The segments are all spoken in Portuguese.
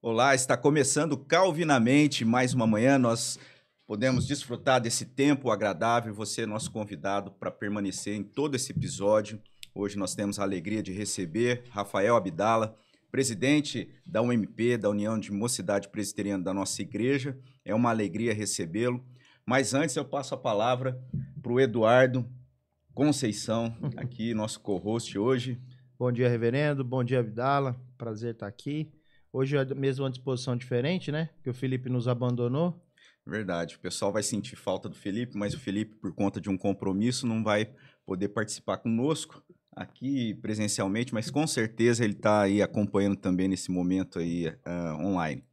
Olá, está começando Calvinamente mais uma manhã. Nós podemos desfrutar desse tempo agradável. Você é nosso convidado para permanecer em todo esse episódio. Hoje nós temos a alegria de receber Rafael Abdala, presidente da UMP, da União de Mocidade Presbiteriana da nossa igreja. É uma alegria recebê-lo. Mas antes eu passo a palavra para o Eduardo Conceição, aqui nosso co-host hoje. Bom dia, reverendo. Bom dia, Abdala. Prazer estar aqui. Hoje é mesmo uma disposição diferente, né? Que o Felipe nos abandonou. Verdade. O pessoal vai sentir falta do Felipe, mas o Felipe, por conta de um compromisso, não vai poder participar conosco aqui presencialmente, mas com certeza ele está aí acompanhando também nesse momento aí uh, online.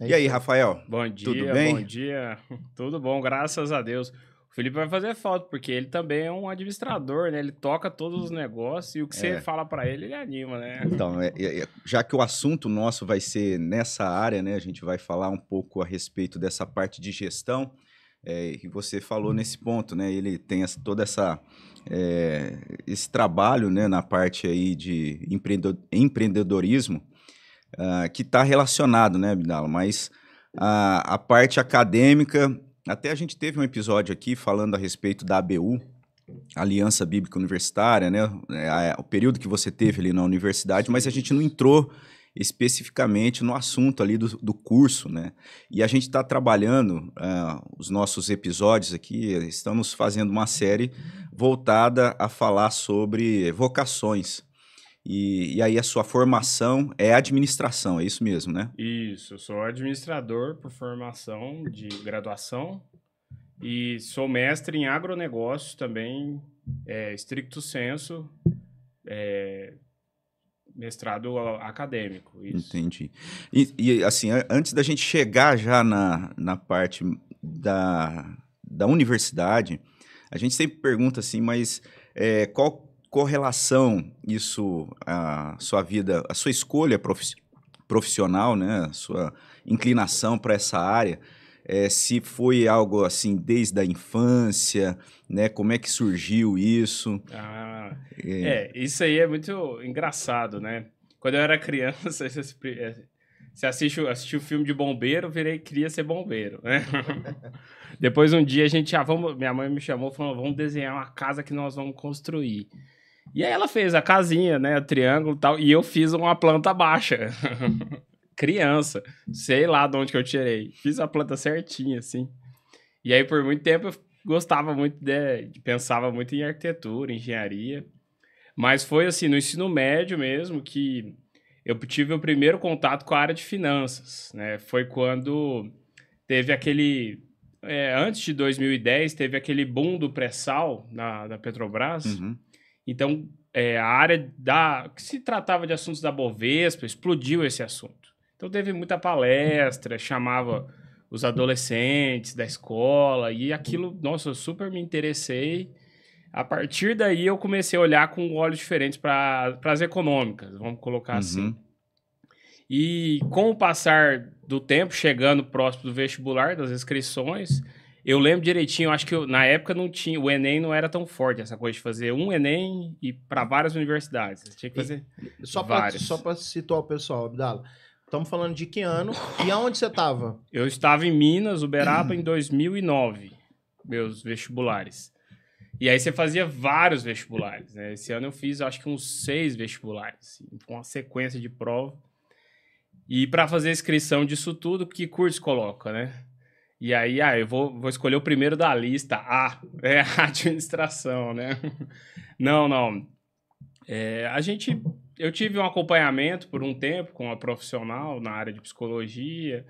É e aí, Rafael? Bom dia, tudo bem? Bom dia, tudo bom, graças a Deus. O Felipe vai fazer falta, porque ele também é um administrador, né? Ele toca todos os negócios e o que é. você fala para ele, ele anima, né? Então, é, é, é, já que o assunto nosso vai ser nessa área, né? A gente vai falar um pouco a respeito dessa parte de gestão. É, e você falou nesse ponto, né? Ele tem essa, toda essa é, esse trabalho, né, na parte aí de empreendedorismo uh, que está relacionado, né, Abdala? Mas a, a parte acadêmica até a gente teve um episódio aqui falando a respeito da ABU, Aliança Bíblica Universitária, né? É, o período que você teve ali na universidade, mas a gente não entrou especificamente no assunto ali do, do curso, né? E a gente está trabalhando uh, os nossos episódios aqui, estamos fazendo uma série voltada a falar sobre vocações. E, e, aí a sua formação é administração, é isso mesmo, né? Isso, eu sou administrador por formação de graduação e sou mestre em agronegócio também, é, estricto senso, é, mestrado acadêmico. Isso. Entendi. E, e, assim, antes da gente chegar já na, na parte da, da universidade, a gente sempre pergunta assim, mas é, qual correlação isso a sua vida, a sua escolha profissional, né, a sua inclinação para essa área, é, se foi algo assim desde a infância, né? Como é que surgiu isso? Ah, é. é, isso aí é muito engraçado, né? Quando eu era criança, eh, você assiste, assiste o filme de bombeiro, virei queria ser bombeiro, né? Depois um dia a gente, ah, vamos, minha mãe me chamou falou vamos desenhar uma casa que nós vamos construir. E aí ela fez a casinha, né? O triângulo e tal. E eu fiz uma planta baixa. Criança. Sei lá de onde que eu tirei. Fiz a planta certinha, assim. E aí, por muito tempo, eu gostava muito de... Pensava muito em arquitetura, engenharia. Mas foi, assim, no ensino médio mesmo que eu tive o primeiro contato com a área de finanças, né? Foi quando teve aquele... É, antes de 2010, teve aquele boom do pré-sal na, na Petrobras. Uhum então, é, a área da que se tratava de assuntos da Bovespa explodiu esse assunto. Então, teve muita palestra, chamava os adolescentes da escola e aquilo, nossa, eu super me interessei. A partir daí, eu comecei a olhar com olhos diferentes para as econômicas, vamos colocar uhum. assim. E com o passar do tempo, chegando próximo do vestibular, das inscrições, eu lembro direitinho, acho que eu, na época não tinha, o Enem não era tão forte essa coisa de fazer um Enem e para várias universidades. Você tinha que fazer e, só só para situar o pessoal, Abdala, estamos falando de que ano e aonde você estava? Eu estava em Minas, Uberaba, em 2009, meus vestibulares. E aí você fazia vários vestibulares, né? Esse ano eu fiz, acho que uns seis vestibulares, assim, com uma sequência de prova. E para fazer a inscrição disso tudo, que curso coloca, né? E aí, ah, eu vou, vou escolher o primeiro da lista. Ah, é a administração, né? Não, não. É, a gente. Eu tive um acompanhamento por um tempo com uma profissional na área de psicologia.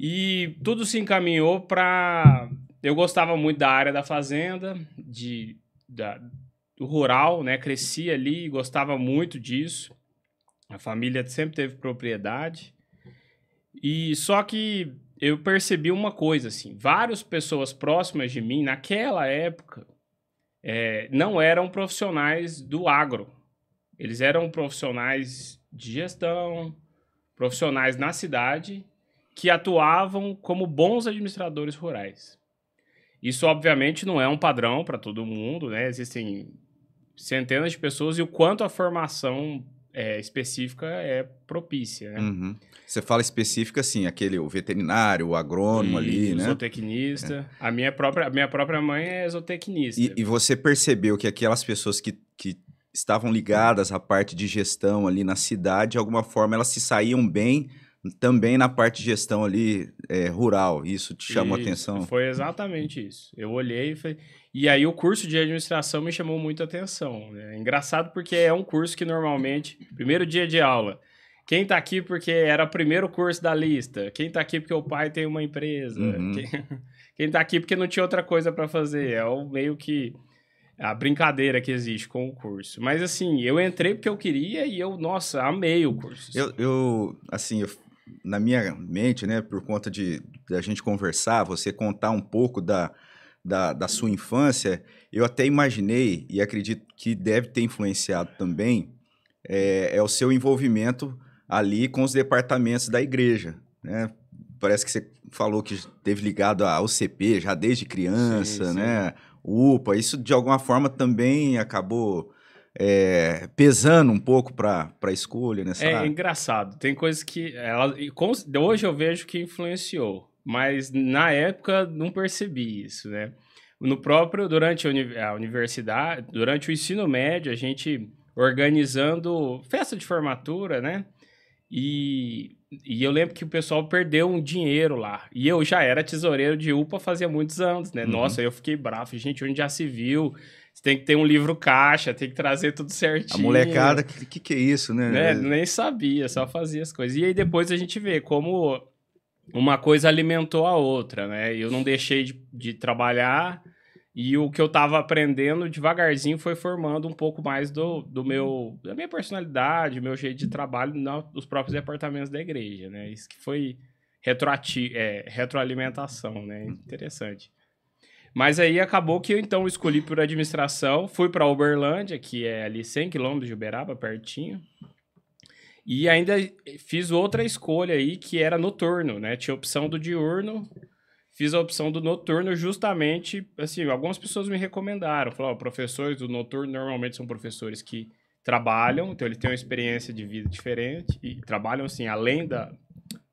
E tudo se encaminhou para. Eu gostava muito da área da fazenda, de, da, do rural, né? Cresci ali, gostava muito disso. A família sempre teve propriedade. E só que eu percebi uma coisa, assim, várias pessoas próximas de mim, naquela época, é, não eram profissionais do agro. Eles eram profissionais de gestão, profissionais na cidade, que atuavam como bons administradores rurais. Isso, obviamente, não é um padrão para todo mundo, né? Existem centenas de pessoas e o quanto a formação é, específica é propícia, né? Uhum. Você fala específica, assim, aquele o veterinário, o agrônomo e, ali, né? Zootecnista. É. A, minha própria, a minha própria mãe é zootecnista. E, e você percebeu que aquelas pessoas que, que estavam ligadas à parte de gestão ali na cidade, de alguma forma elas se saíam bem também na parte de gestão ali é, rural. Isso te chamou atenção? Foi exatamente isso. Eu olhei e falei... E aí o curso de administração me chamou muita atenção. Né? É engraçado porque é um curso que normalmente, primeiro dia de aula, quem tá aqui porque era o primeiro curso da lista, quem tá aqui porque o pai tem uma empresa, uhum. quem, quem tá aqui porque não tinha outra coisa para fazer. É o meio que a brincadeira que existe com o curso. Mas assim, eu entrei porque eu queria e eu, nossa, amei o curso. Eu, assim. eu assim, eu na minha mente, né, por conta de, de a gente conversar, você contar um pouco da, da, da, sua infância, eu até imaginei, e acredito que deve ter influenciado também, é, é o seu envolvimento ali com os departamentos da igreja, né? Parece que você falou que teve ligado ao CP já desde criança, sim, sim. né? UPA, isso de alguma forma também acabou é, pesando um pouco para a escolha nessa é, engraçado. Tem coisas que ela, hoje eu vejo que influenciou, mas na época não percebi isso, né? No próprio, durante a universidade, durante o ensino médio, a gente organizando festa de formatura, né? E, e eu lembro que o pessoal perdeu um dinheiro lá. E eu já era tesoureiro de UPA fazia muitos anos, né? Uhum. Nossa, eu fiquei bravo. Gente, onde já se viu você tem que ter um livro caixa, tem que trazer tudo certinho. A molecada, o que, que, que é isso, né? né? É. Nem sabia, só fazia as coisas. E aí depois a gente vê como uma coisa alimentou a outra, né? Eu não deixei de, de trabalhar e o que eu estava aprendendo devagarzinho foi formando um pouco mais do, do meu da minha personalidade, meu jeito de trabalho nos próprios departamentos da igreja, né? Isso que foi retroati é, retroalimentação, né? Interessante. Mas aí acabou que eu então escolhi por administração, fui para Uberlândia, que é ali 100 quilômetros de Uberaba, pertinho. E ainda fiz outra escolha aí que era noturno, né? Tinha a opção do diurno, fiz a opção do noturno justamente, assim, algumas pessoas me recomendaram, falaram, oh, professores do noturno normalmente são professores que trabalham, então eles têm uma experiência de vida diferente e trabalham assim além da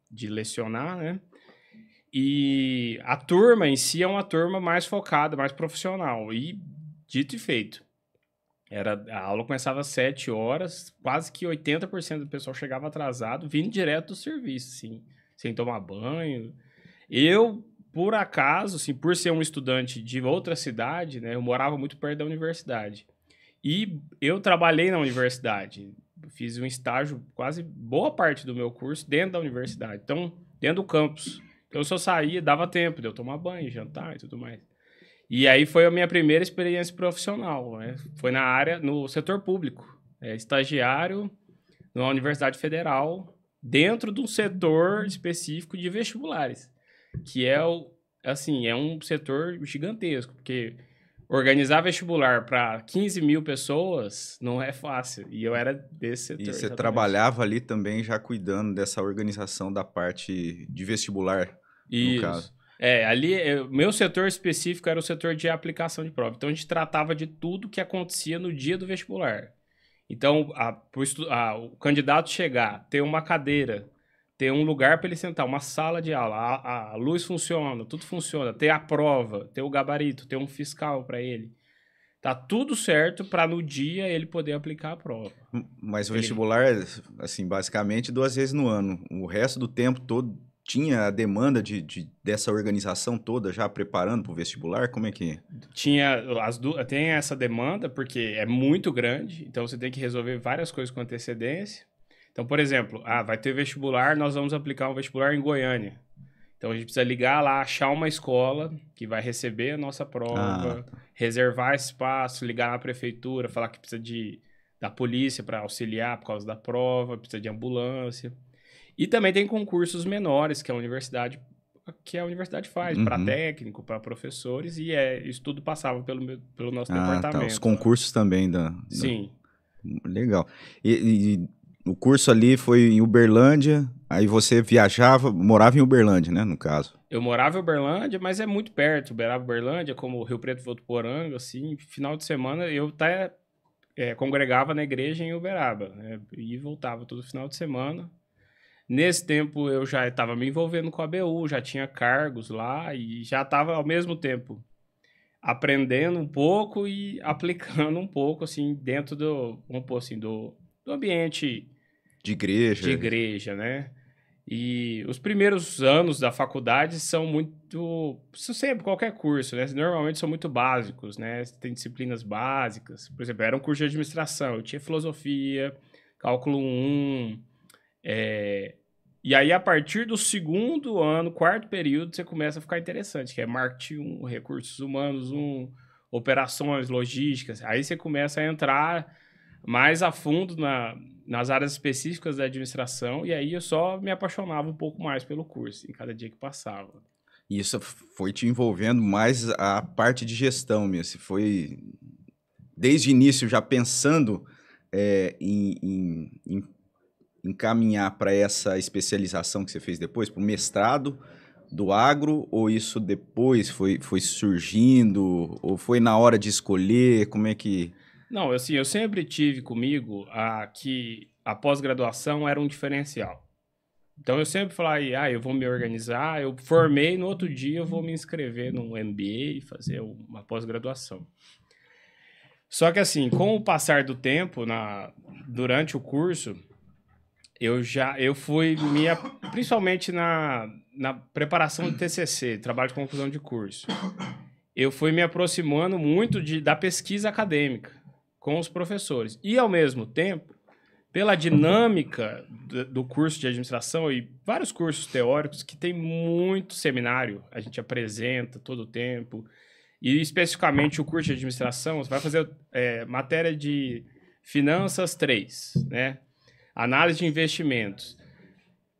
de lecionar, né? E a turma em si é uma turma mais focada, mais profissional. E dito e feito. Era, a aula começava às 7 horas, quase que 80% do pessoal chegava atrasado, vindo direto do serviço, assim, sem tomar banho. Eu, por acaso, assim, por ser um estudante de outra cidade, né, eu morava muito perto da universidade. E eu trabalhei na universidade, fiz um estágio quase boa parte do meu curso dentro da universidade, então, dentro do campus. Então, eu só saía, dava tempo de eu tomar banho, jantar e tudo mais. E aí foi a minha primeira experiência profissional, né? Foi na área, no setor público. É, estagiário numa universidade federal, dentro de um setor específico de vestibulares, que é o, assim, é um setor gigantesco, porque organizar vestibular para 15 mil pessoas não é fácil. E eu era desse setor. E você exatamente. trabalhava ali também já cuidando dessa organização da parte de vestibular isso. É, ali, é, meu setor específico era o setor de aplicação de prova. Então, a gente tratava de tudo que acontecia no dia do vestibular. Então, a, a, o candidato chegar, ter uma cadeira, ter um lugar para ele sentar, uma sala de aula, a, a, luz funciona, tudo funciona, ter a prova, ter o gabarito, ter um fiscal para ele. Tá tudo certo para no dia ele poder aplicar a prova. Mas o ele... vestibular, assim, basicamente duas vezes no ano. O resto do tempo todo tinha a demanda de, de, dessa organização toda já preparando para o vestibular? Como é que. É? Tinha as duas? Tem essa demanda, porque é muito grande, então você tem que resolver várias coisas com antecedência. Então, por exemplo, ah, vai ter vestibular, nós vamos aplicar um vestibular em Goiânia. Então a gente precisa ligar lá, achar uma escola que vai receber a nossa prova, ah. Tá. reservar espaço, ligar na prefeitura, falar que precisa de da polícia para auxiliar por causa da prova, precisa de ambulância. E também tem concursos menores que a universidade que a universidade faz, uhum. para técnico, para professores, e é, isso tudo passava pelo, meu, pelo nosso ah, departamento. Tá, os né? concursos também da. da... Sim. Legal. E, e, o curso ali foi em Uberlândia, aí você viajava, morava em Uberlândia, né, no caso? Eu morava em Uberlândia, mas é muito perto, Uberaba, Uberlândia, como Rio Preto, Votuporanga, assim, final de semana eu até é, congregava na igreja em Uberaba, né, e voltava todo final de semana, Nesse tempo eu já estava me envolvendo com a BU, já tinha cargos lá e já estava ao mesmo tempo aprendendo um pouco e aplicando um pouco assim dentro do, um pouco assim, do, do ambiente de igreja. De igreja, né? E os primeiros anos da faculdade são muito, sempre qualquer curso, né? Normalmente são muito básicos, né? Tem disciplinas básicas. Por exemplo, era um curso de administração, eu tinha filosofia, cálculo 1, é, e aí, a partir do segundo ano, quarto período, você começa a ficar interessante, que é marketing 1, recursos humanos 1, um, operações, logísticas. Aí você começa a entrar mais a fundo na, nas áreas específicas da administração, e aí eu só me apaixonava um pouco mais pelo curso, em cada dia que passava. isso foi te envolvendo mais a parte de gestão, mesmo? Você foi, desde o início, já pensando é, em, em, em encaminhar para essa especialização que você fez depois, para o mestrado do agro, ou isso depois foi, foi surgindo, ou foi na hora de escolher, como é que... Não, assim, eu sempre tive comigo a, que a pós-graduação era um diferencial. Então eu sempre falei, ah, eu vou me organizar, eu formei, no outro dia eu vou me inscrever num MBA e fazer uma pós-graduação. Só que assim, com o passar do tempo, na, durante o curso, eu já eu fui minha principalmente na, na preparação do TCC, trabalho de conclusão de curso. Eu fui me aproximando muito de, da pesquisa acadêmica com os professores e ao mesmo tempo pela dinâmica do curso de administração e vários cursos teóricos que tem muito seminário, a gente apresenta todo o tempo. E especificamente o curso de administração, você vai fazer é, matéria de finanças 3, né? análise de investimentos.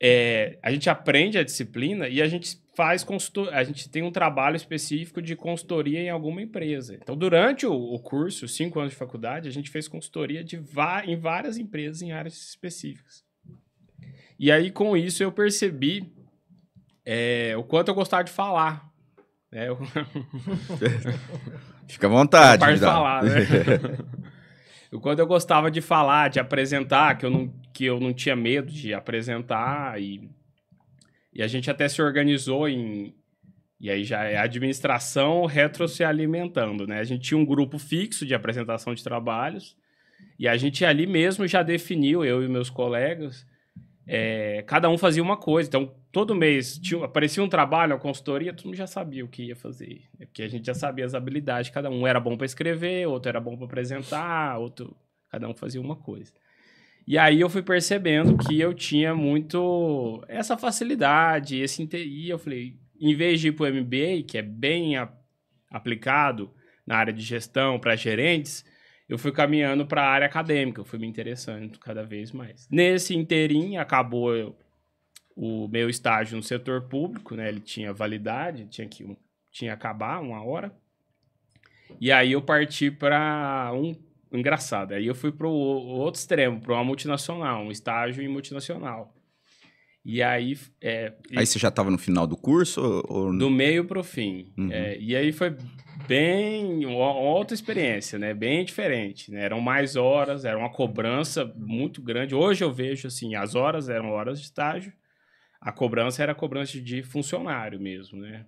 É, a gente aprende a disciplina e a gente faz consultor, a gente tem um trabalho específico de consultoria em alguma empresa. Então, durante o, o curso, cinco anos de faculdade, a gente fez consultoria de em várias empresas em áreas específicas. E aí, com isso, eu percebi é, o quanto eu gostava de falar. Né? Eu... Fica à vontade. Pode falar, né? o quanto eu gostava de falar, de apresentar, que eu não que eu não tinha medo de apresentar e, e a gente até se organizou em. E aí já é administração retro se alimentando, né? A gente tinha um grupo fixo de apresentação de trabalhos e a gente ali mesmo já definiu, eu e meus colegas, é, cada um fazia uma coisa. Então, todo mês tinha, aparecia um trabalho, uma consultoria, todo mundo já sabia o que ia fazer. Né? Porque a gente já sabia as habilidades. Cada um era bom para escrever, outro era bom para apresentar, outro. Cada um fazia uma coisa. E aí eu fui percebendo que eu tinha muito essa facilidade, esse e eu falei, em vez de ir para o MBA, que é bem a, aplicado na área de gestão para gerentes, eu fui caminhando para a área acadêmica, eu fui me interessando cada vez mais. Nesse inteirinho acabou eu, o meu estágio no setor público, né? Ele tinha validade, tinha que tinha que acabar uma hora. E aí eu parti para um engraçado. Aí eu fui para o outro extremo, para uma multinacional, um estágio em multinacional. E aí. É, aí você já estava no final do curso? Ou... Do meio para o fim. Uhum. É, e aí foi bem. outra experiência, né? Bem diferente. Né? Eram mais horas, era uma cobrança muito grande. Hoje eu vejo assim: as horas eram horas de estágio, a cobrança era a cobrança de funcionário mesmo, né?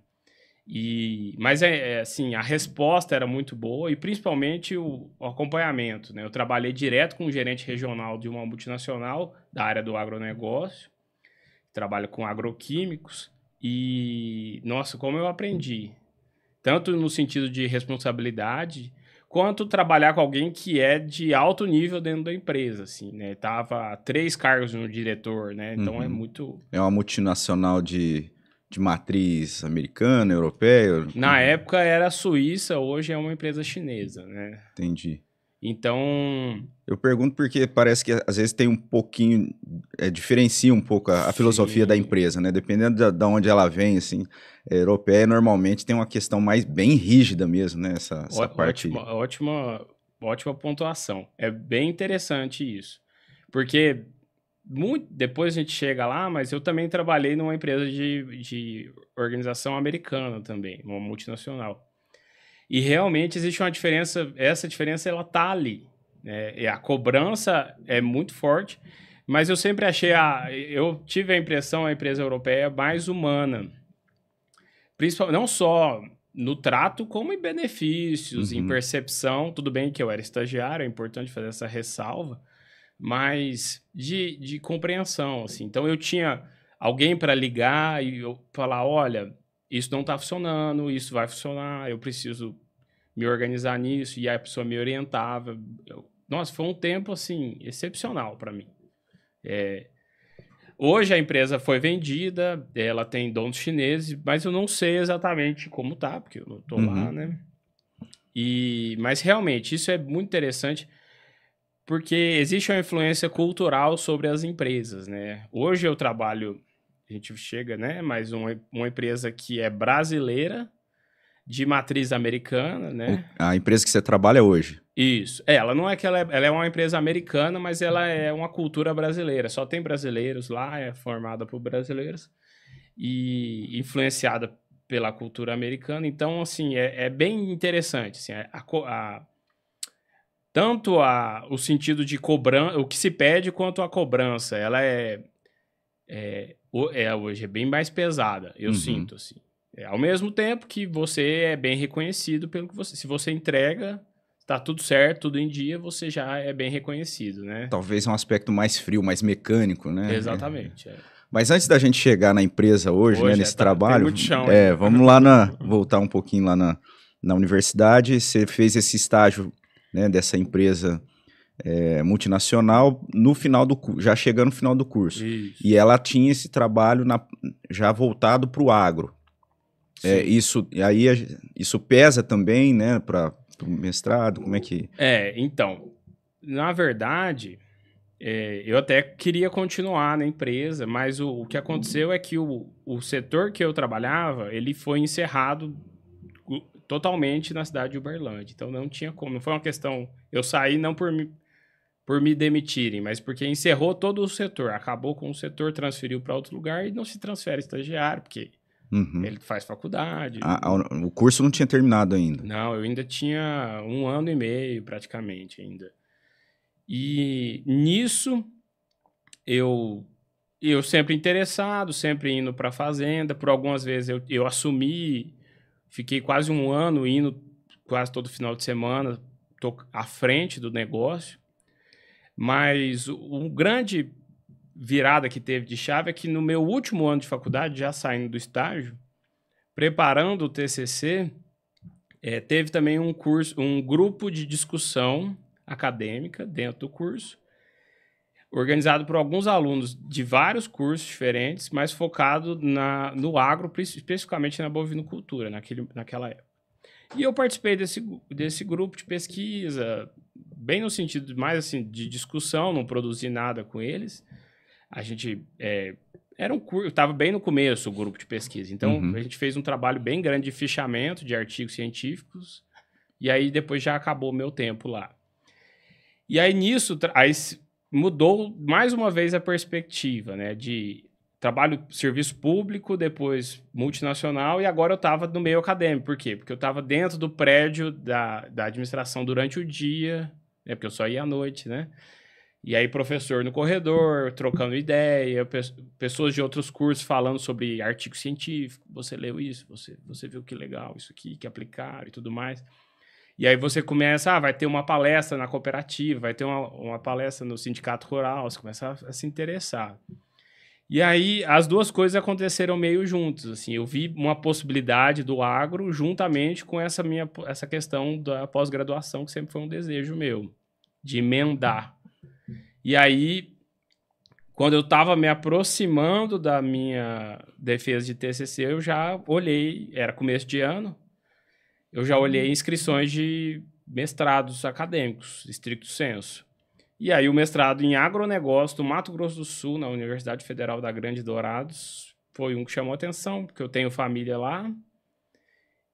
E, mas é, é, assim, a resposta era muito boa e principalmente o, o acompanhamento. Né? Eu trabalhei direto com o um gerente regional de uma multinacional da área do agronegócio, trabalho com agroquímicos e nossa, como eu aprendi, tanto no sentido de responsabilidade, quanto trabalhar com alguém que é de alto nível dentro da empresa, assim, né? Tava três cargos no diretor, né? Então é uhum. é muito. É uma multinacional de de matriz americana, europeia? Na como... época era Suíça, hoje é uma empresa chinesa, né? Entendi. Então. Eu pergunto porque parece que às vezes tem um pouquinho. É, diferencia um pouco a, a filosofia da empresa, né? Dependendo da, da onde ela vem, assim, A é, europeia normalmente tem uma questão mais bem rígida mesmo, né? Essa, essa parte. Ótima, ótima, ótima pontuação. É bem interessante isso. Porque muito, depois a gente chega lá, mas eu também trabalhei numa empresa de, de organização americana também, uma multinacional. E realmente existe uma diferença, essa diferença ela tá ali. Né? E a cobrança é muito forte, mas eu sempre achei a. Eu tive a impressão a empresa europeia é mais humana. principalmente não só no trato, como em benefícios, uhum. em percepção. Tudo bem que eu era estagiário, é importante fazer essa ressalva mas de, de compreensão, assim. Então eu tinha alguém para ligar e eu falar, olha, isso não está funcionando, isso vai funcionar, eu preciso me organizar nisso e aí a pessoa me orientava. Eu, nossa, foi um tempo assim excepcional para mim. É, hoje a empresa foi vendida, ela tem donos chineses, mas eu não sei exatamente como tá, porque eu não estou uhum. lá, né? E, mas realmente isso é muito interessante porque existe uma influência cultural sobre as empresas, né? Hoje eu trabalho, a gente chega, né? Mas uma, uma empresa que é brasileira, de matriz americana, né? A empresa que você trabalha é hoje. Isso. É, ela não é que ela é, ela é uma empresa americana, mas ela é uma cultura brasileira. Só tem brasileiros lá, é formada por brasileiros e influenciada pela cultura americana. Então, assim, é, é bem interessante. Assim, a, a tanto a, o sentido de cobrança, o que se pede quanto a cobrança, ela é, é, é hoje é bem mais pesada, eu uhum. sinto assim. É, ao mesmo tempo que você é bem reconhecido pelo que você, se você entrega, tá tudo certo, tudo em dia, você já é bem reconhecido, né? Talvez um aspecto mais frio, mais mecânico, né? Exatamente. É. Mas antes da gente chegar na empresa hoje, né, hoje né, nesse tá, trabalho, chão, é, vamos lá na voltar um pouquinho lá na na universidade, você fez esse estágio né, dessa empresa é, multinacional no final do já chegando no final do curso. Isso. E ela tinha esse trabalho na, já voltado para o agro. É, isso aí isso pesa também, né, para o mestrado, como é que... É, então, na verdade, é, eu até queria continuar na empresa, mas o, o que aconteceu é que o, o setor que eu trabalhava, ele foi encerrado totalmente na cidade de Uberlândia. Então não tinha como. Não foi uma questão. Eu saí não por me, por me demitirem, mas porque encerrou todo o setor. Acabou com o setor, transferiu para outro lugar e não se transfere estagiário, porque uhum. ele faz faculdade. A, a, o curso não tinha terminado ainda. Não, eu ainda tinha um ano e meio praticamente ainda. E nisso eu eu sempre interessado, sempre indo para a fazenda. Por algumas vezes eu, eu assumi Fiquei quase um ano indo quase todo final de semana, tô à frente do negócio. Mas o grande virada que teve de chave é que no meu último ano de faculdade, já saindo do estágio, preparando o TCC, é, teve também um curso, um grupo de discussão acadêmica dentro do curso, organizado por alguns alunos de vários cursos diferentes, mas focado na, no agro, especificamente na bovinocultura, naquele, naquela época. E eu participei desse, desse grupo de pesquisa, bem no sentido mais assim, de discussão, não produzi nada com eles. A gente. É, era um curso, estava bem no começo o grupo de pesquisa. Então, uhum. a gente fez um trabalho bem grande de fichamento de artigos científicos. E aí, depois já acabou o meu tempo lá. E aí, nisso, aí mudou mais uma vez a perspectiva, né? De trabalho, serviço público, depois multinacional, e agora eu estava no meio acadêmico. Por quê? Porque eu estava dentro do prédio da, da administração durante o dia, né? porque eu só ia à noite, né? E aí, professor no corredor, trocando ideia, pe pessoas de outros cursos falando sobre artigo científico. Você leu isso, você, você viu que legal isso aqui, que aplicaram e tudo mais. E aí você começa, ah, vai ter uma palestra na cooperativa, vai ter uma, uma palestra no sindicato rural, você começa a, a se interessar. E aí as duas coisas aconteceram meio juntas, assim, eu vi uma possibilidade do agro juntamente com essa minha essa questão da pós-graduação que sempre foi um desejo meu de emendar. E aí quando eu estava me aproximando da minha defesa de TCC, eu já olhei, era começo de ano, eu já olhei uhum. inscrições de mestrados acadêmicos, estricto senso. E aí o mestrado em agronegócio do Mato Grosso do Sul, na Universidade Federal da Grande Dourados, foi um que chamou atenção, porque eu tenho família lá.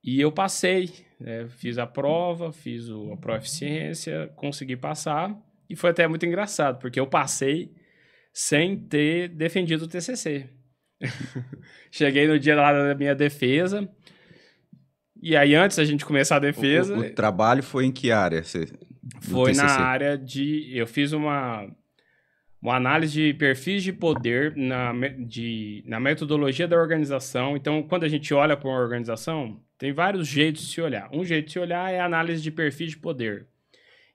E eu passei, né? fiz a prova, fiz o, a proficiência, consegui passar. E foi até muito engraçado, porque eu passei sem ter defendido o TCC. Cheguei no dia lá da minha defesa, e aí, antes da gente começar a defesa. O, o trabalho foi em que área? Você, foi TCC? na área de. Eu fiz uma, uma análise de perfis de poder na, de, na metodologia da organização. Então, quando a gente olha para uma organização, tem vários jeitos de se olhar. Um jeito de se olhar é a análise de perfis de poder.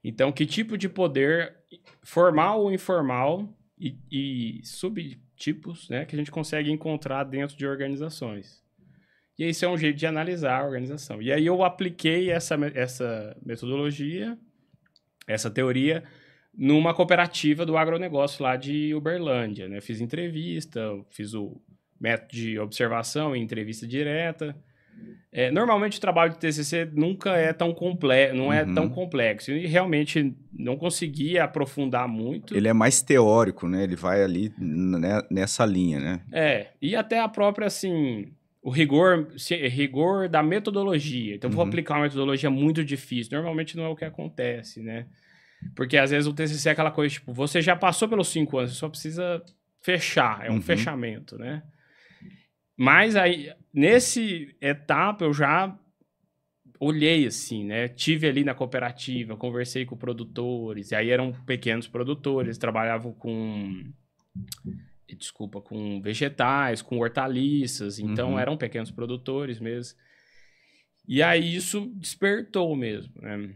Então, que tipo de poder, formal ou informal, e, e subtipos né, que a gente consegue encontrar dentro de organizações. E isso é um jeito de analisar a organização. E aí eu apliquei essa, essa metodologia, essa teoria, numa cooperativa do agronegócio lá de Uberlândia. Né? fiz entrevista, fiz o método de observação e entrevista direta. É, normalmente o trabalho de TCC nunca é tão complexo, não uhum. é tão uhum. complexo e realmente não conseguia aprofundar muito. Ele é mais teórico, né? Ele vai ali né, nessa linha, né? É e até a própria assim o rigor, rigor da metodologia. Então, uhum. vou aplicar uma metodologia muito difícil. Normalmente não é o que acontece, né? Porque às vezes o TCC é aquela coisa, tipo, você já passou pelos cinco anos, você só precisa fechar, é um uhum. fechamento, né? Mas aí, nesse etapa, eu já olhei assim, né? Tive ali na cooperativa, conversei com produtores, e aí eram pequenos produtores, trabalhavam com desculpa, com vegetais, com hortaliças. Então uhum. eram pequenos produtores mesmo. E aí isso despertou mesmo, né?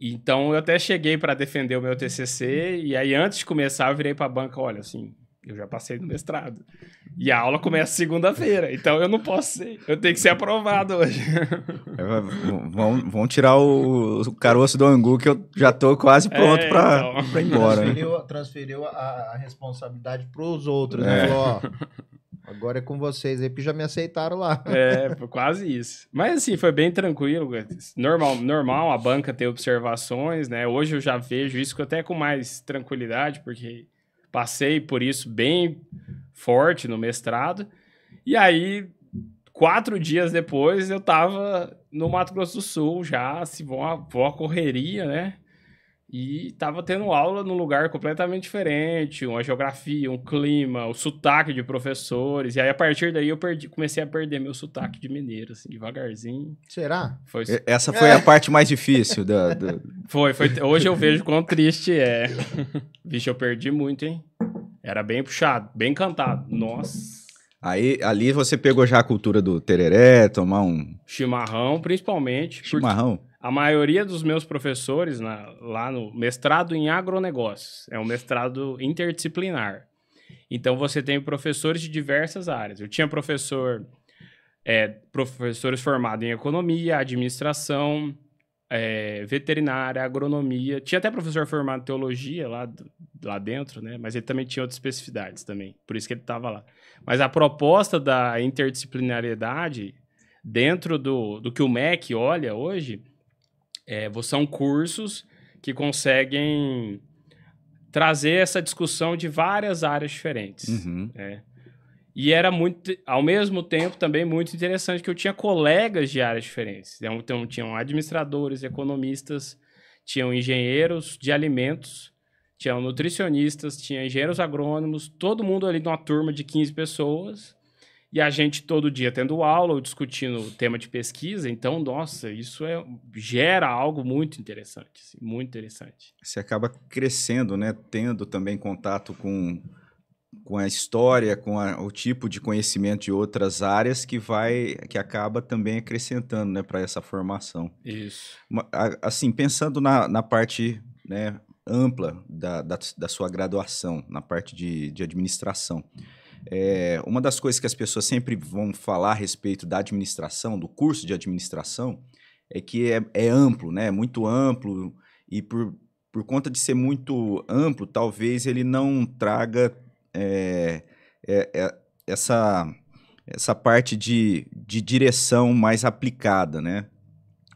Então eu até cheguei para defender o meu TCC e aí antes de começar eu virei para a banca, olha assim, eu já passei no mestrado. E a aula começa segunda-feira, então eu não posso ser. Eu tenho que ser aprovado hoje. É, vão, vão tirar o, o, caroço do angu, que eu já tô quase é, pronto é, para então. ir embora. Transferiu, transferiu a, a, responsabilidade pros outros, né? É. Falou, ó, agora é com vocês aí, porque já me aceitaram lá. É, quase isso. Mas assim, foi bem tranquilo, normal, normal a banca ter observações, né? Hoje eu já vejo isso até com mais tranquilidade, porque Passei por isso bem forte no mestrado. E aí, quatro dias depois, eu tava no Mato Grosso do Sul já, se assim, uma, correria, né? E tava tendo aula num lugar completamente diferente, uma geografia, um clima, o sotaque de professores. E aí, a partir daí, eu perdi, comecei a perder meu sotaque de mineiro, assim, devagarzinho. Será? Foi... Essa foi a é. parte mais difícil da, da... Foi, foi. Hoje eu vejo quão triste é. Vixe, eu perdi muito, hein? Era bem puxado, bem cantado. Nossa... Aí ali você pegou já a cultura do tereré, tomar um. Chimarrão, principalmente. Chimarrão. Porque... A maioria dos meus professores na, lá no mestrado em agronegócios, é um mestrado interdisciplinar. Então você tem professores de diversas áreas. Eu tinha professor é, professores formados em economia, administração, é, veterinária, agronomia. Tinha até professor formado em teologia lá, lá dentro, né? Mas ele também tinha outras especificidades também. Por isso que ele estava lá. Mas a proposta da interdisciplinariedade dentro do, do que o MEC olha hoje é, são cursos que conseguem trazer essa discussão de várias áreas diferentes. Uhum. Né? E era muito, ao mesmo tempo, também muito interessante que eu tinha colegas de áreas diferentes. Então, então tinham administradores, economistas, tinham engenheiros de alimentos, tinham nutricionistas, tinham engenheiros agrônomos, todo mundo ali numa turma de 15 pessoas. E a gente todo dia tendo aula ou discutindo o tema de pesquisa, então, nossa, isso é, gera algo muito interessante, assim, muito interessante. Você acaba crescendo, né? Tendo também contato com, com a história, com a, o tipo de conhecimento de outras áreas que vai, que acaba também acrescentando, né, para essa formação. Isso. Assim, pensando na, na parte, né, ampla da, da, da sua graduação, na parte de, de administração. Hum é, uma das coisas que as pessoas sempre vão falar a respeito da administração, do curso de administração, é que é, é amplo, né? Muito amplo e por, por conta de ser muito amplo, talvez ele não traga é, é, é essa essa parte de, de direção mais aplicada, né?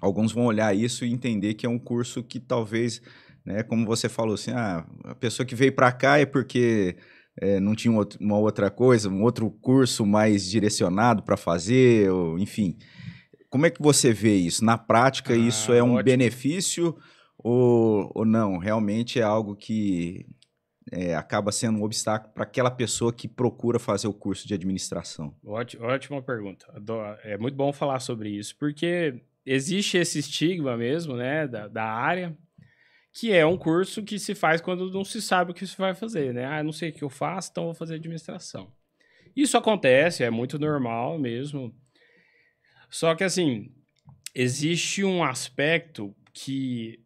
Alguns vão olhar isso e entender que é um curso que talvez, né, como você falou assim, ah, a pessoa que veio para cá é porque é, não tinha uma outra coisa, um outro curso mais direcionado para fazer, ou, enfim. Como é que você vê isso? Na prática, ah, isso é um ótimo. benefício ou, ou não? Realmente é algo que é, acaba sendo um obstáculo para aquela pessoa que procura fazer o curso de administração? Ótima, ótima pergunta. É muito bom falar sobre isso, porque existe esse estigma mesmo, né, da, da área que é um curso que se faz quando não se sabe o que se vai fazer, né? Ah, não sei o que eu faço, então vou fazer administração. Isso acontece, é muito normal mesmo. Só que assim, existe um aspecto que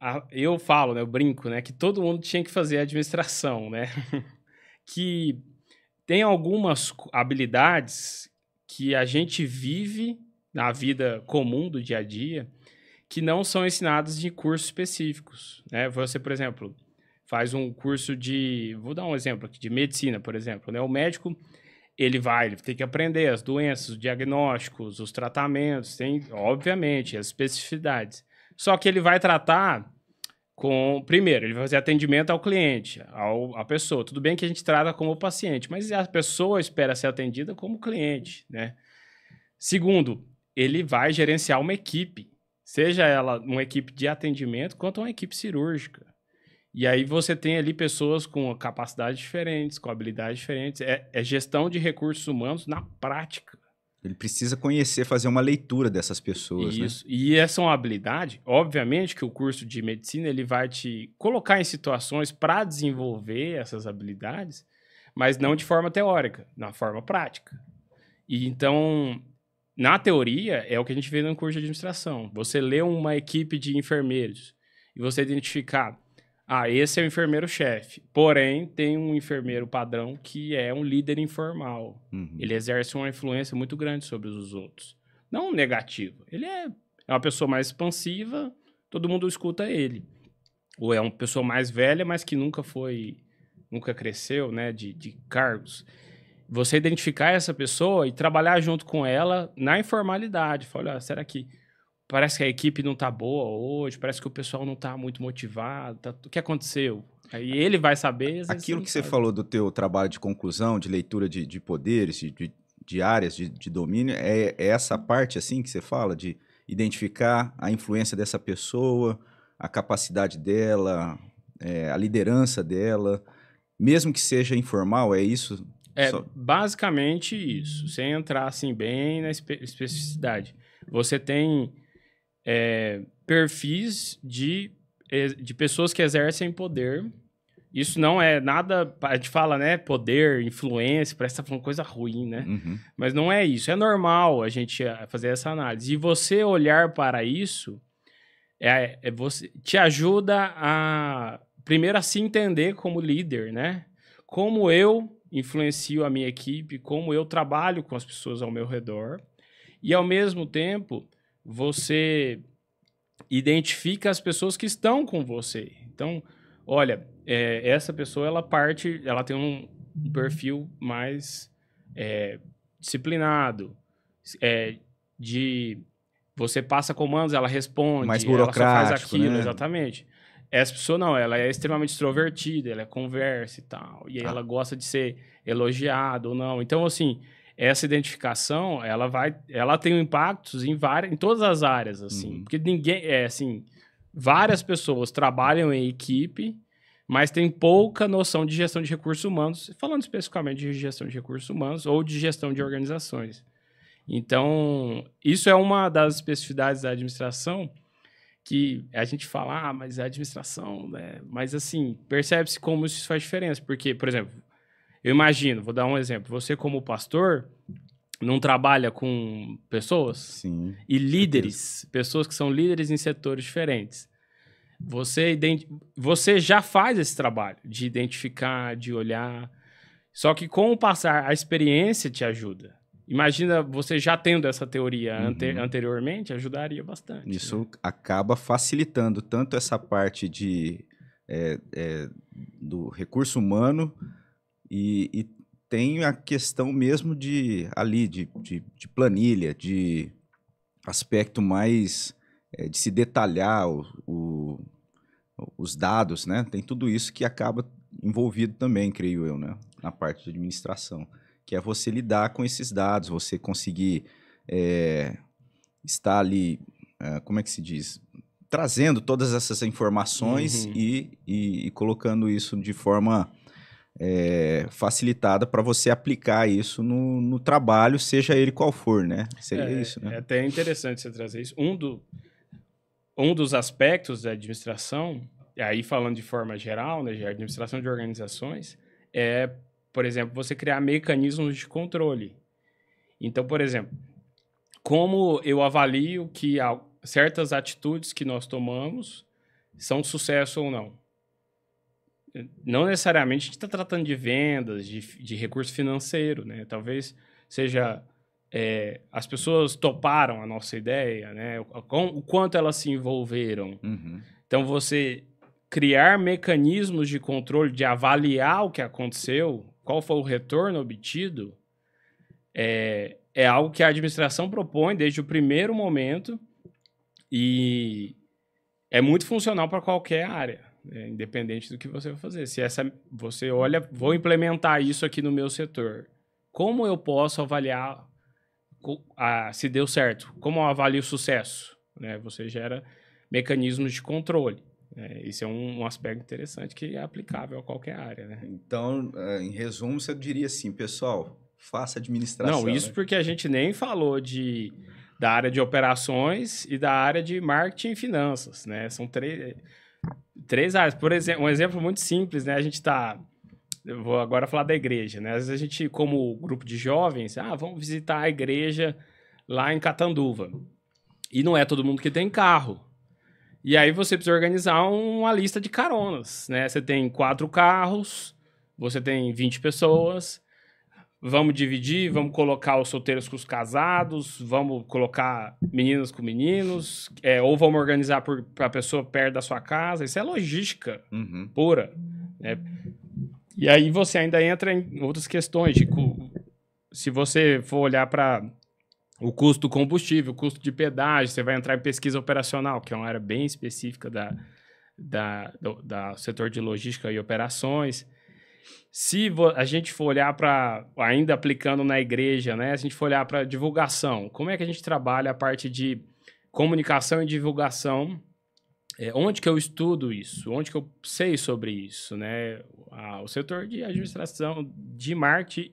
a, eu falo, né, eu brinco, né, que todo mundo tinha que fazer administração, né? que tem algumas habilidades que a gente vive na vida comum do dia a dia que não são ensinadas em cursos específicos. Né? Você, por exemplo, faz um curso de, vou dar um exemplo aqui, de medicina, por exemplo. Né? O médico, ele vai, ele tem que aprender as doenças, os diagnósticos, os tratamentos, tem, obviamente, as especificidades. Só que ele vai tratar com, primeiro, ele vai fazer atendimento ao cliente, ao, à pessoa. Tudo bem que a gente trata como paciente, mas a pessoa espera ser atendida como cliente, né? Segundo, ele vai gerenciar uma equipe. Seja ela uma equipe de atendimento, quanto uma equipe cirúrgica. E aí você tem ali pessoas com capacidades diferentes, com habilidades diferentes. É, é gestão de recursos humanos na prática. Ele precisa conhecer, fazer uma leitura dessas pessoas, né? Isso. Né? E essa é uma habilidade, obviamente que o curso de medicina ele vai te colocar em situações para desenvolver essas habilidades, mas não de forma teórica, na forma prática. E então na teoria, é o que a gente vê no curso de administração. Você lê uma equipe de enfermeiros e você identificar, ah, esse é o enfermeiro-chefe. Porém, tem um enfermeiro padrão que é um líder informal. Uhum. Ele exerce uma influência muito grande sobre os outros. Não negativa. Ele é, é uma pessoa mais expansiva, todo mundo escuta ele. Ou é uma pessoa mais velha, mas que nunca foi, nunca cresceu, né, de, de cargos você identificar essa pessoa e trabalhar junto com ela na informalidade. Falar, olha, será que parece que a equipe não tá boa hoje? Parece que o pessoal não tá muito motivado? Tá... O que aconteceu? Aí ele vai saber. Aquilo que sabe. você falou do teu trabalho de conclusão, de leitura de, de poderes, de, de áreas de, de domínio, é, é, essa parte assim que você fala de identificar a influência dessa pessoa, a capacidade dela, é, a liderança dela, mesmo que seja informal, é isso é Só. basicamente isso. Sem entrar assim bem na espe especificidade. Você tem é, perfis de, de pessoas que exercem poder. Isso não é nada. A gente fala, né? Poder, influência, parece que tá falando coisa ruim, né? Uhum. Mas não é isso. É normal a gente é, fazer essa análise. E você olhar para isso é, é você te ajuda a primeiro a se entender como líder, né? Como eu influencio a minha equipe, como eu trabalho com as pessoas ao meu redor. E ao mesmo tempo, você identifica as pessoas que estão com você. Então, olha, é, essa pessoa ela parte, ela tem um uhum. perfil mais é, disciplinado, é, de você passa comandos, ela responde, mais burocrático, ela faz aquilo, né? exatamente. Essa pessoa não, ela é extremamente extrovertida, ela é conversa e tal, e ah. ela gosta de ser elogiada ou não. Então, assim, essa identificação, ela vai, ela tem impactos em várias, em todas as áreas, assim, uhum. porque ninguém, é assim, várias pessoas trabalham em equipe, mas tem pouca noção de gestão de recursos humanos, falando especificamente de gestão de recursos humanos ou de gestão de organizações. Então, isso é uma das especificidades da administração que a gente fala, ah, mas é administração, né? Mas assim, percebe-se como isso faz diferença. Porque, por exemplo, eu imagino, vou dar um exemplo, você como pastor não trabalha com pessoas Sim, e líderes, pessoas que são líderes em setores diferentes. Você, ident... você já faz esse trabalho de identificar, de olhar. Só que com o passar, a experiência te ajuda. Imagina você já tendo essa teoria uhum. ante anteriormente, ajudaria bastante. Isso né? acaba facilitando tanto essa parte de, é, é, do recurso humano e, e, tem a questão mesmo de ali, de, de, de planilha, de aspecto mais é, de se detalhar o, o, os dados, né? Tem tudo isso que acaba envolvido também, creio eu, né? Na parte de administração que é você lidar com esses dados, você conseguir é, estar ali, é, como é que se diz? Trazendo todas essas informações uhum. e, e, e, colocando isso de forma é, facilitada para você aplicar isso no, no, trabalho, seja ele qual for, né? Seria é, isso, né? É até interessante você trazer isso. Um, do, um dos aspectos da administração, aí falando de forma geral, né, de administração de organizações, é por exemplo, você criar mecanismos de controle. Então, por exemplo, como eu avalio que certas atitudes que nós tomamos são sucesso ou não? Não necessariamente a gente está tratando de vendas, de, de recurso financeiro, né? Talvez seja é, as pessoas toparam a nossa ideia, né? O, o quanto elas se envolveram. Uhum. Então, você criar mecanismos de controle, de avaliar o que aconteceu, qual foi o retorno obtido, é, é algo que a administração propõe desde o primeiro momento e é muito funcional para qualquer área, né? independente do que você vai fazer. Se essa, você olha, vou implementar isso aqui no meu setor, como eu posso avaliar a, se deu certo? Como eu avalio o sucesso? Né? Você gera mecanismos de controle isso é, é um, um, aspecto interessante que é aplicável a qualquer área, né? Então, é, em resumo, você diria assim, pessoal, faça administração. Não, isso né? porque a gente nem falou de da área de operações e da área de marketing e finanças, né? São três, três áreas. Por exemplo, um exemplo muito simples, né? A gente está vou agora falar da igreja, né? Às vezes a gente, como grupo de jovens, ah, vamos visitar a igreja lá em Catanduva. E não é todo mundo que tem carro. E aí você precisa organizar uma lista de caronas, né? Você tem quatro carros, você tem 20 pessoas. Vamos dividir, vamos colocar os solteiros com os casados, vamos colocar meninas com meninos, é, ou vamos organizar para a pessoa perto da sua casa. Isso é logística uhum. pura. Né? E aí você ainda entra em outras questões, tipo, se você for olhar para o custo do combustível, o custo de pedágio, você vai entrar em pesquisa operacional, que é uma área bem específica da, da, do da setor de logística e operações. Se a gente for olhar para, ainda aplicando na igreja, né? Se a gente for olhar para divulgação, como é que a gente trabalha a parte de comunicação e divulgação? É, onde que eu estudo isso? Onde que eu sei sobre isso, né? Ah, o setor de administração, de marketing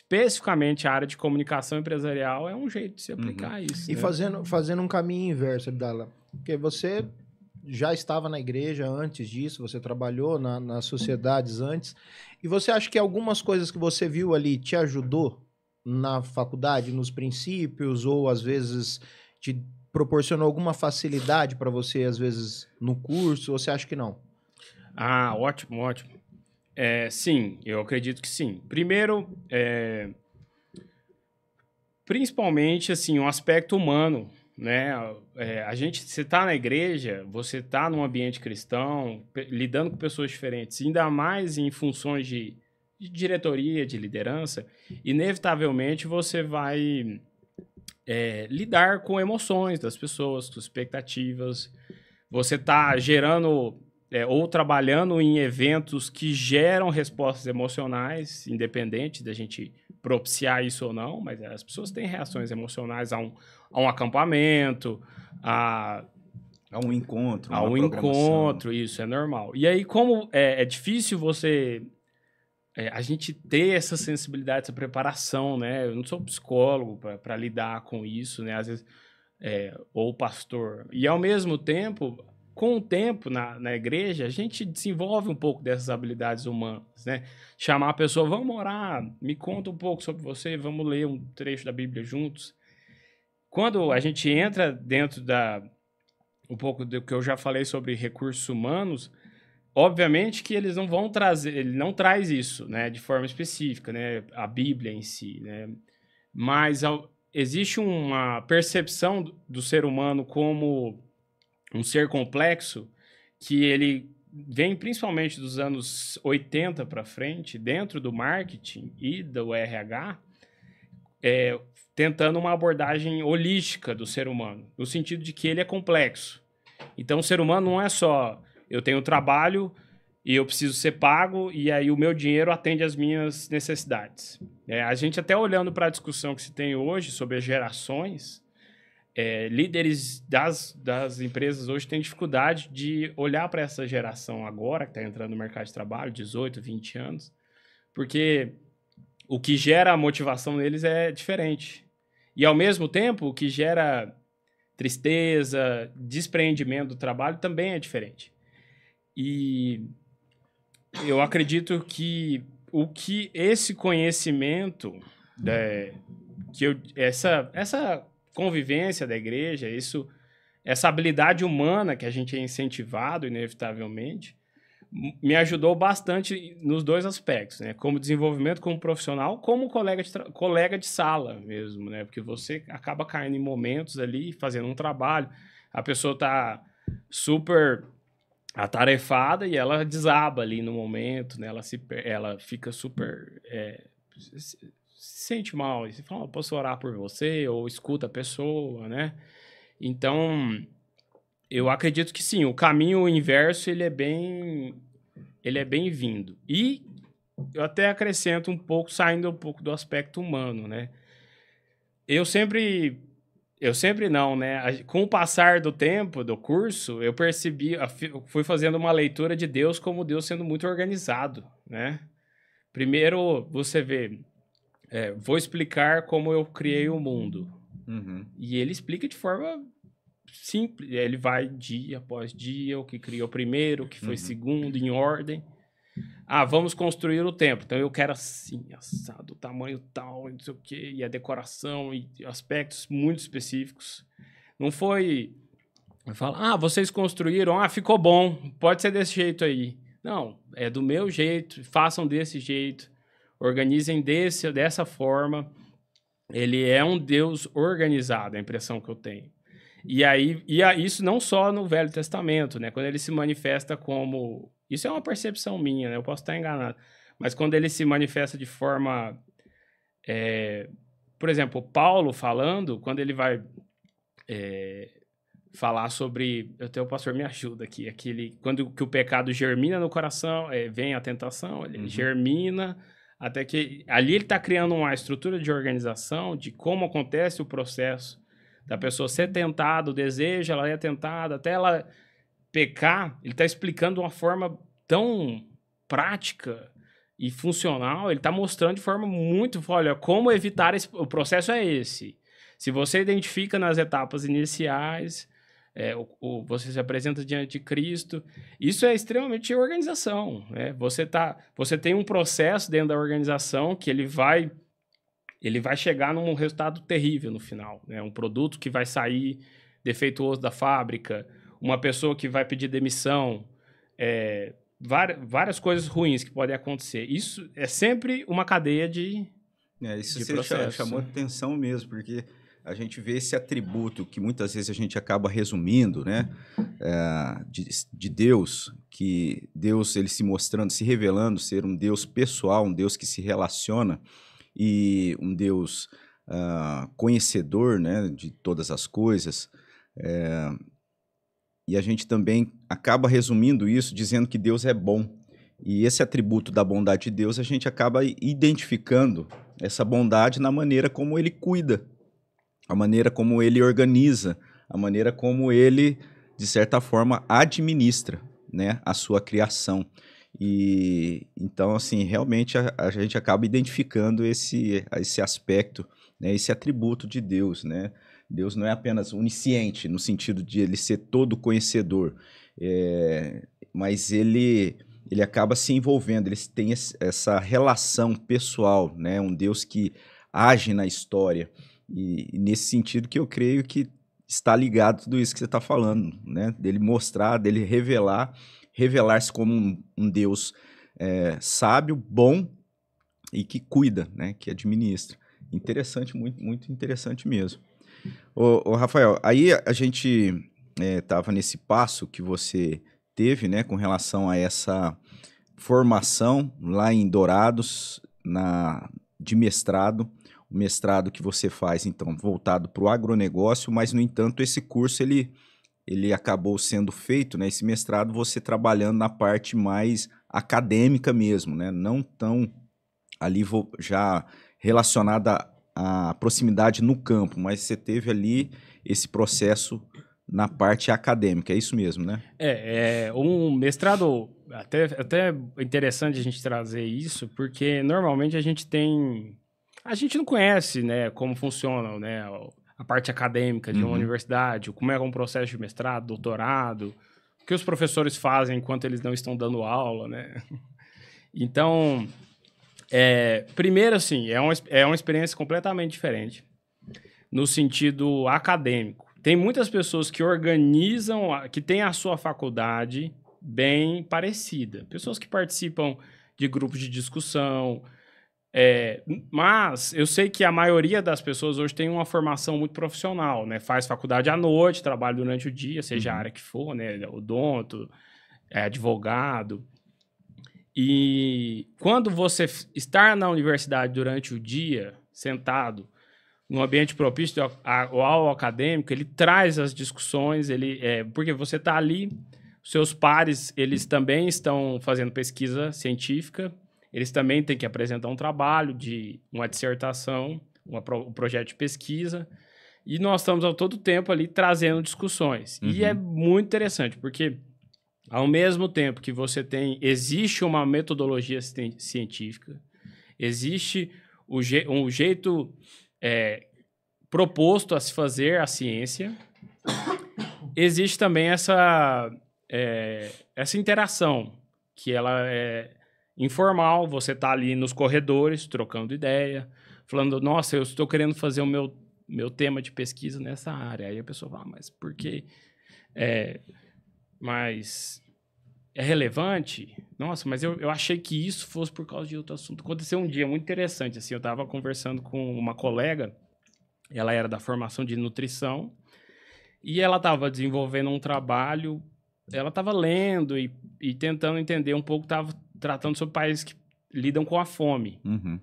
especificamente a área de comunicação empresarial é um jeito de se uhum. aplicar uhum. isso. E né? fazendo, fazendo um caminho inverso, Abdala, porque você já estava na igreja antes disso, você trabalhou na, nas sociedades antes, e você acha que algumas coisas que você viu ali te ajudou na faculdade, nos princípios, ou às vezes te proporcionou alguma facilidade para você, às vezes, no curso, ou você acha que não? Ah, ótimo, ótimo. É, sim, eu acredito que sim. Primeiro, é, principalmente assim, um aspecto humano, né? É, a gente, você está na igreja, você está num ambiente cristão, lidando com pessoas diferentes, ainda mais em funções de, de diretoria, de liderança, inevitavelmente você vai é, lidar com emoções das pessoas, com expectativas. Você está gerando é, ou trabalhando em eventos que geram respostas emocionais, independente da gente propiciar isso ou não, mas as pessoas têm reações emocionais a um, a um acampamento, a. A um encontro. A um encontro, isso é normal. E aí, como é, é difícil você. É, a gente ter essa sensibilidade, essa preparação, né? Eu não sou psicólogo para lidar com isso, né? Às vezes. É, ou pastor. E ao mesmo tempo, com o tempo na, na igreja, a gente desenvolve um pouco dessas habilidades humanas, né? Chamar a pessoa, vamos orar, me conta um pouco sobre você, vamos ler um trecho da Bíblia juntos. Quando a gente entra dentro da um pouco do que eu já falei sobre recursos humanos, obviamente que eles não vão trazer, ele não traz isso, né, de forma específica, né, a Bíblia em si, né? Mas ao, existe uma percepção do, do ser humano como um ser complexo que ele vem principalmente dos anos 80 para frente, dentro do marketing e do RH, é, tentando uma abordagem holística do ser humano, no sentido de que ele é complexo. Então, o ser humano não é só eu tenho trabalho e eu preciso ser pago e aí o meu dinheiro atende às minhas necessidades. É, a gente até olhando para a discussão que se tem hoje sobre as gerações, é, líderes das, das empresas hoje têm dificuldade de olhar para essa geração agora, que está entrando no mercado de trabalho, 18, 20 anos, porque o que gera a motivação deles é diferente. E, ao mesmo tempo, o que gera tristeza, despreendimento do trabalho também é diferente. E eu acredito que o que esse conhecimento, é, que eu, essa, essa convivência da igreja, isso, essa habilidade humana que a gente é incentivado inevitavelmente, me ajudou bastante nos dois aspectos, né? Como desenvolvimento como profissional, como colega de, colega de sala mesmo, né? Porque você acaba caindo em momentos ali, fazendo um trabalho, a pessoa está super atarefada e ela desaba ali no momento, né? Ela, se, ela fica super... É, se sente mal, e você fala, oh, posso orar por você, ou escuta a pessoa, né? Então, eu acredito que sim, o caminho inverso, ele é bem, ele é bem vindo. E eu até acrescento um pouco, saindo um pouco do aspecto humano, né? Eu sempre, eu sempre não, né? Com o passar do tempo, do curso, eu percebi, eu fui fazendo uma leitura de Deus como Deus sendo muito organizado, né? Primeiro, você vê, é, vou explicar como eu criei o mundo. Uhum. E ele explica de forma simples. Ele vai dia após dia, o que criou primeiro, o que foi uhum. segundo, em ordem. Ah, vamos construir o tempo Então eu quero assim, assado, tamanho tal, não sei o quê, e a decoração, e aspectos muito específicos. Não foi. falar ah, vocês construíram, ah, ficou bom, pode ser desse jeito aí. Não, é do meu jeito, façam desse jeito organizem desse, dessa forma. Ele é um Deus organizado, é a impressão que eu tenho. E aí, e a, isso não só no Velho Testamento, né? Quando ele se manifesta como. Isso é uma percepção minha, né? Eu posso estar enganado. Mas quando ele se manifesta de forma. É, por exemplo, Paulo falando, quando ele vai é, falar sobre. tenho o pastor me ajuda aqui. Aquele, quando que o pecado germina no coração, é, vem a tentação, ele uhum. germina até que ali ele está criando uma estrutura de organização de como acontece o processo da pessoa ser tentada, o desejo, ela é tentada, até ela pecar. Ele está explicando de uma forma tão prática e funcional, ele está mostrando de forma muito, olha, como evitar esse, o processo é esse. Se você identifica nas etapas iniciais, é, o, o, você se apresenta diante de Cristo. Isso é extremamente organização. Né? Você, tá, você tem um processo dentro da organização que ele vai ele vai chegar num resultado terrível no final. Né? Um produto que vai sair defeituoso da fábrica, uma pessoa que vai pedir demissão, é, várias, várias coisas ruins que podem acontecer. Isso é sempre uma cadeia de, é, isso de você processo. chamou atenção mesmo, porque a gente vê esse atributo que muitas vezes a gente acaba resumindo, né, é, de, de, Deus, que Deus ele se mostrando, se revelando ser um Deus pessoal, um Deus que se relaciona e um Deus uh, conhecedor, né, de todas as coisas. É, e a gente também acaba resumindo isso dizendo que Deus é bom. E esse atributo da bondade de Deus, a gente acaba identificando essa bondade na maneira como ele cuida a maneira como ele organiza, a maneira como ele, de certa forma, administra né, a sua criação. E então, assim, realmente a, a gente acaba identificando esse, esse aspecto, né, esse atributo de Deus, né? Deus não é apenas onisciente, no sentido de ele ser todo conhecedor, é, mas ele, ele acaba se envolvendo, ele tem essa relação pessoal, né? Um Deus que age na história. E, e nesse sentido que eu creio que está ligado tudo isso que você está falando, né? Dele mostrar, dele revelar, revelar-se como um, um Deus é, sábio, bom e que cuida, né? Que administra. Interessante, muito, muito interessante mesmo. Ô, ô Rafael, aí a gente estava é, nesse passo que você teve, né? Com relação a essa formação lá em Dourados, na de mestrado, o mestrado que você faz, então, voltado para o agronegócio, mas, no entanto, esse curso ele, ele acabou sendo feito, né? Esse mestrado você trabalhando na parte mais acadêmica mesmo, né? Não tão ali já relacionada à proximidade no campo, mas você teve ali esse processo na parte acadêmica, é isso mesmo, né? É, é um mestrado até, até interessante a gente trazer isso, porque normalmente a gente tem a gente não conhece, né, como funciona, né, a parte acadêmica de uma uhum. universidade, como é um processo de mestrado, doutorado, o que os professores fazem enquanto eles não estão dando aula, né? Então, é, primeiro, assim, é uma, é uma experiência completamente diferente no sentido acadêmico. Tem muitas pessoas que organizam, que têm a sua faculdade bem parecida. Pessoas que participam de grupos de discussão, é, mas eu sei que a maioria das pessoas hoje tem uma formação muito profissional, né? Faz faculdade à noite, trabalha durante o dia, seja uhum. a área que for, né? É odonto, é, advogado. E quando você estar na universidade durante o dia, sentado, num ambiente propício ao acadêmico, ele traz as discussões, ele é, porque você está ali, seus pares, eles também estão fazendo pesquisa científica, eles também têm que apresentar um trabalho de uma dissertação, uma, um projeto de pesquisa. E nós estamos ao todo tempo ali trazendo discussões. Uhum. E é uhum. muito interessante, porque ao mesmo tempo que você tem, existe uma metodologia científica, existe o je, um jeito é, proposto a se fazer a ciência, existe também essa, é, essa interação, que ela é, informal, você tá ali nos corredores, trocando ideia, falando, nossa, eu estou querendo fazer o meu, meu tema de pesquisa nessa área. Aí a pessoa fala, ah, mas por quê? É, mas é relevante? Nossa, mas eu, eu achei que isso fosse por causa de outro assunto. Aconteceu um dia muito interessante, assim, eu estava conversando com uma colega, ela era da formação de nutrição, e ela estava desenvolvendo um trabalho, ela estava lendo e, e tentando entender um pouco, estava tratando sobre países que lidam com a fome. Uhum.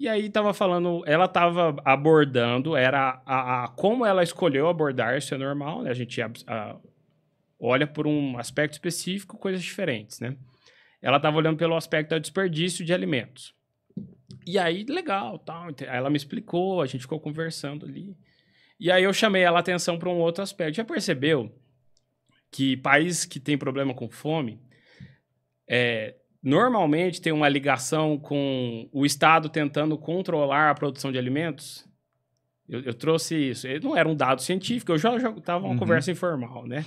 E aí tava falando, ela tava abordando, era a, a, como ela escolheu abordar, isso é normal, né? A gente a, olha por um aspecto específico, coisas diferentes, né? Ela tava olhando pelo aspecto do desperdício de alimentos. E aí, legal, tal. Ela me explicou, a gente ficou conversando ali. E aí eu chamei ela atenção para um outro aspecto. Já percebeu que países que têm problema com fome é, normalmente tem uma ligação com o Estado tentando controlar a produção de alimentos? Eu, eu trouxe isso. Não era um dado científico, eu já estava uma uhum. conversa informal, né?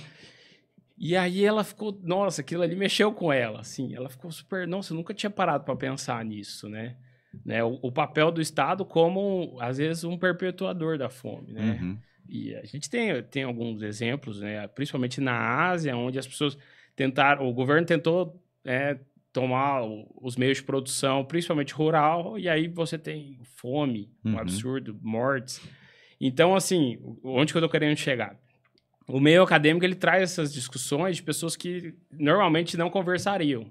E aí ela ficou, nossa, aquilo ali mexeu com ela, assim. Ela ficou super, nossa, eu nunca tinha parado para pensar nisso, né? né? O, o, papel do Estado como, às vezes, um perpetuador da fome, né? Uhum. E a gente tem, tem alguns exemplos, né? Principalmente na Ásia, onde as pessoas tentaram, o governo tentou é, tomar os meios de produção, principalmente rural, e aí você tem fome, um uhum. absurdo, mortes. Então, assim, onde que eu tô querendo chegar? O meio acadêmico, ele traz essas discussões de pessoas que normalmente não conversariam,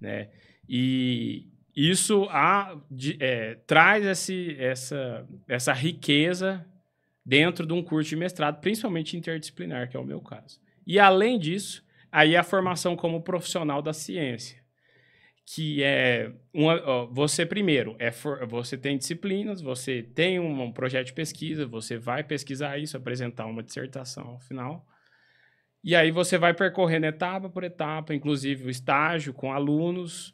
né? E isso há, de, é, traz esse, essa, essa riqueza dentro de um curso de mestrado, principalmente interdisciplinar, que é o meu caso. E, além disso, aí a formação como profissional da ciência que é uma, você primeiro é for, você tem disciplinas, você tem um, um, projeto de pesquisa, você vai pesquisar isso, apresentar uma dissertação ao final. E aí você vai percorrendo etapa por etapa, inclusive o estágio com alunos,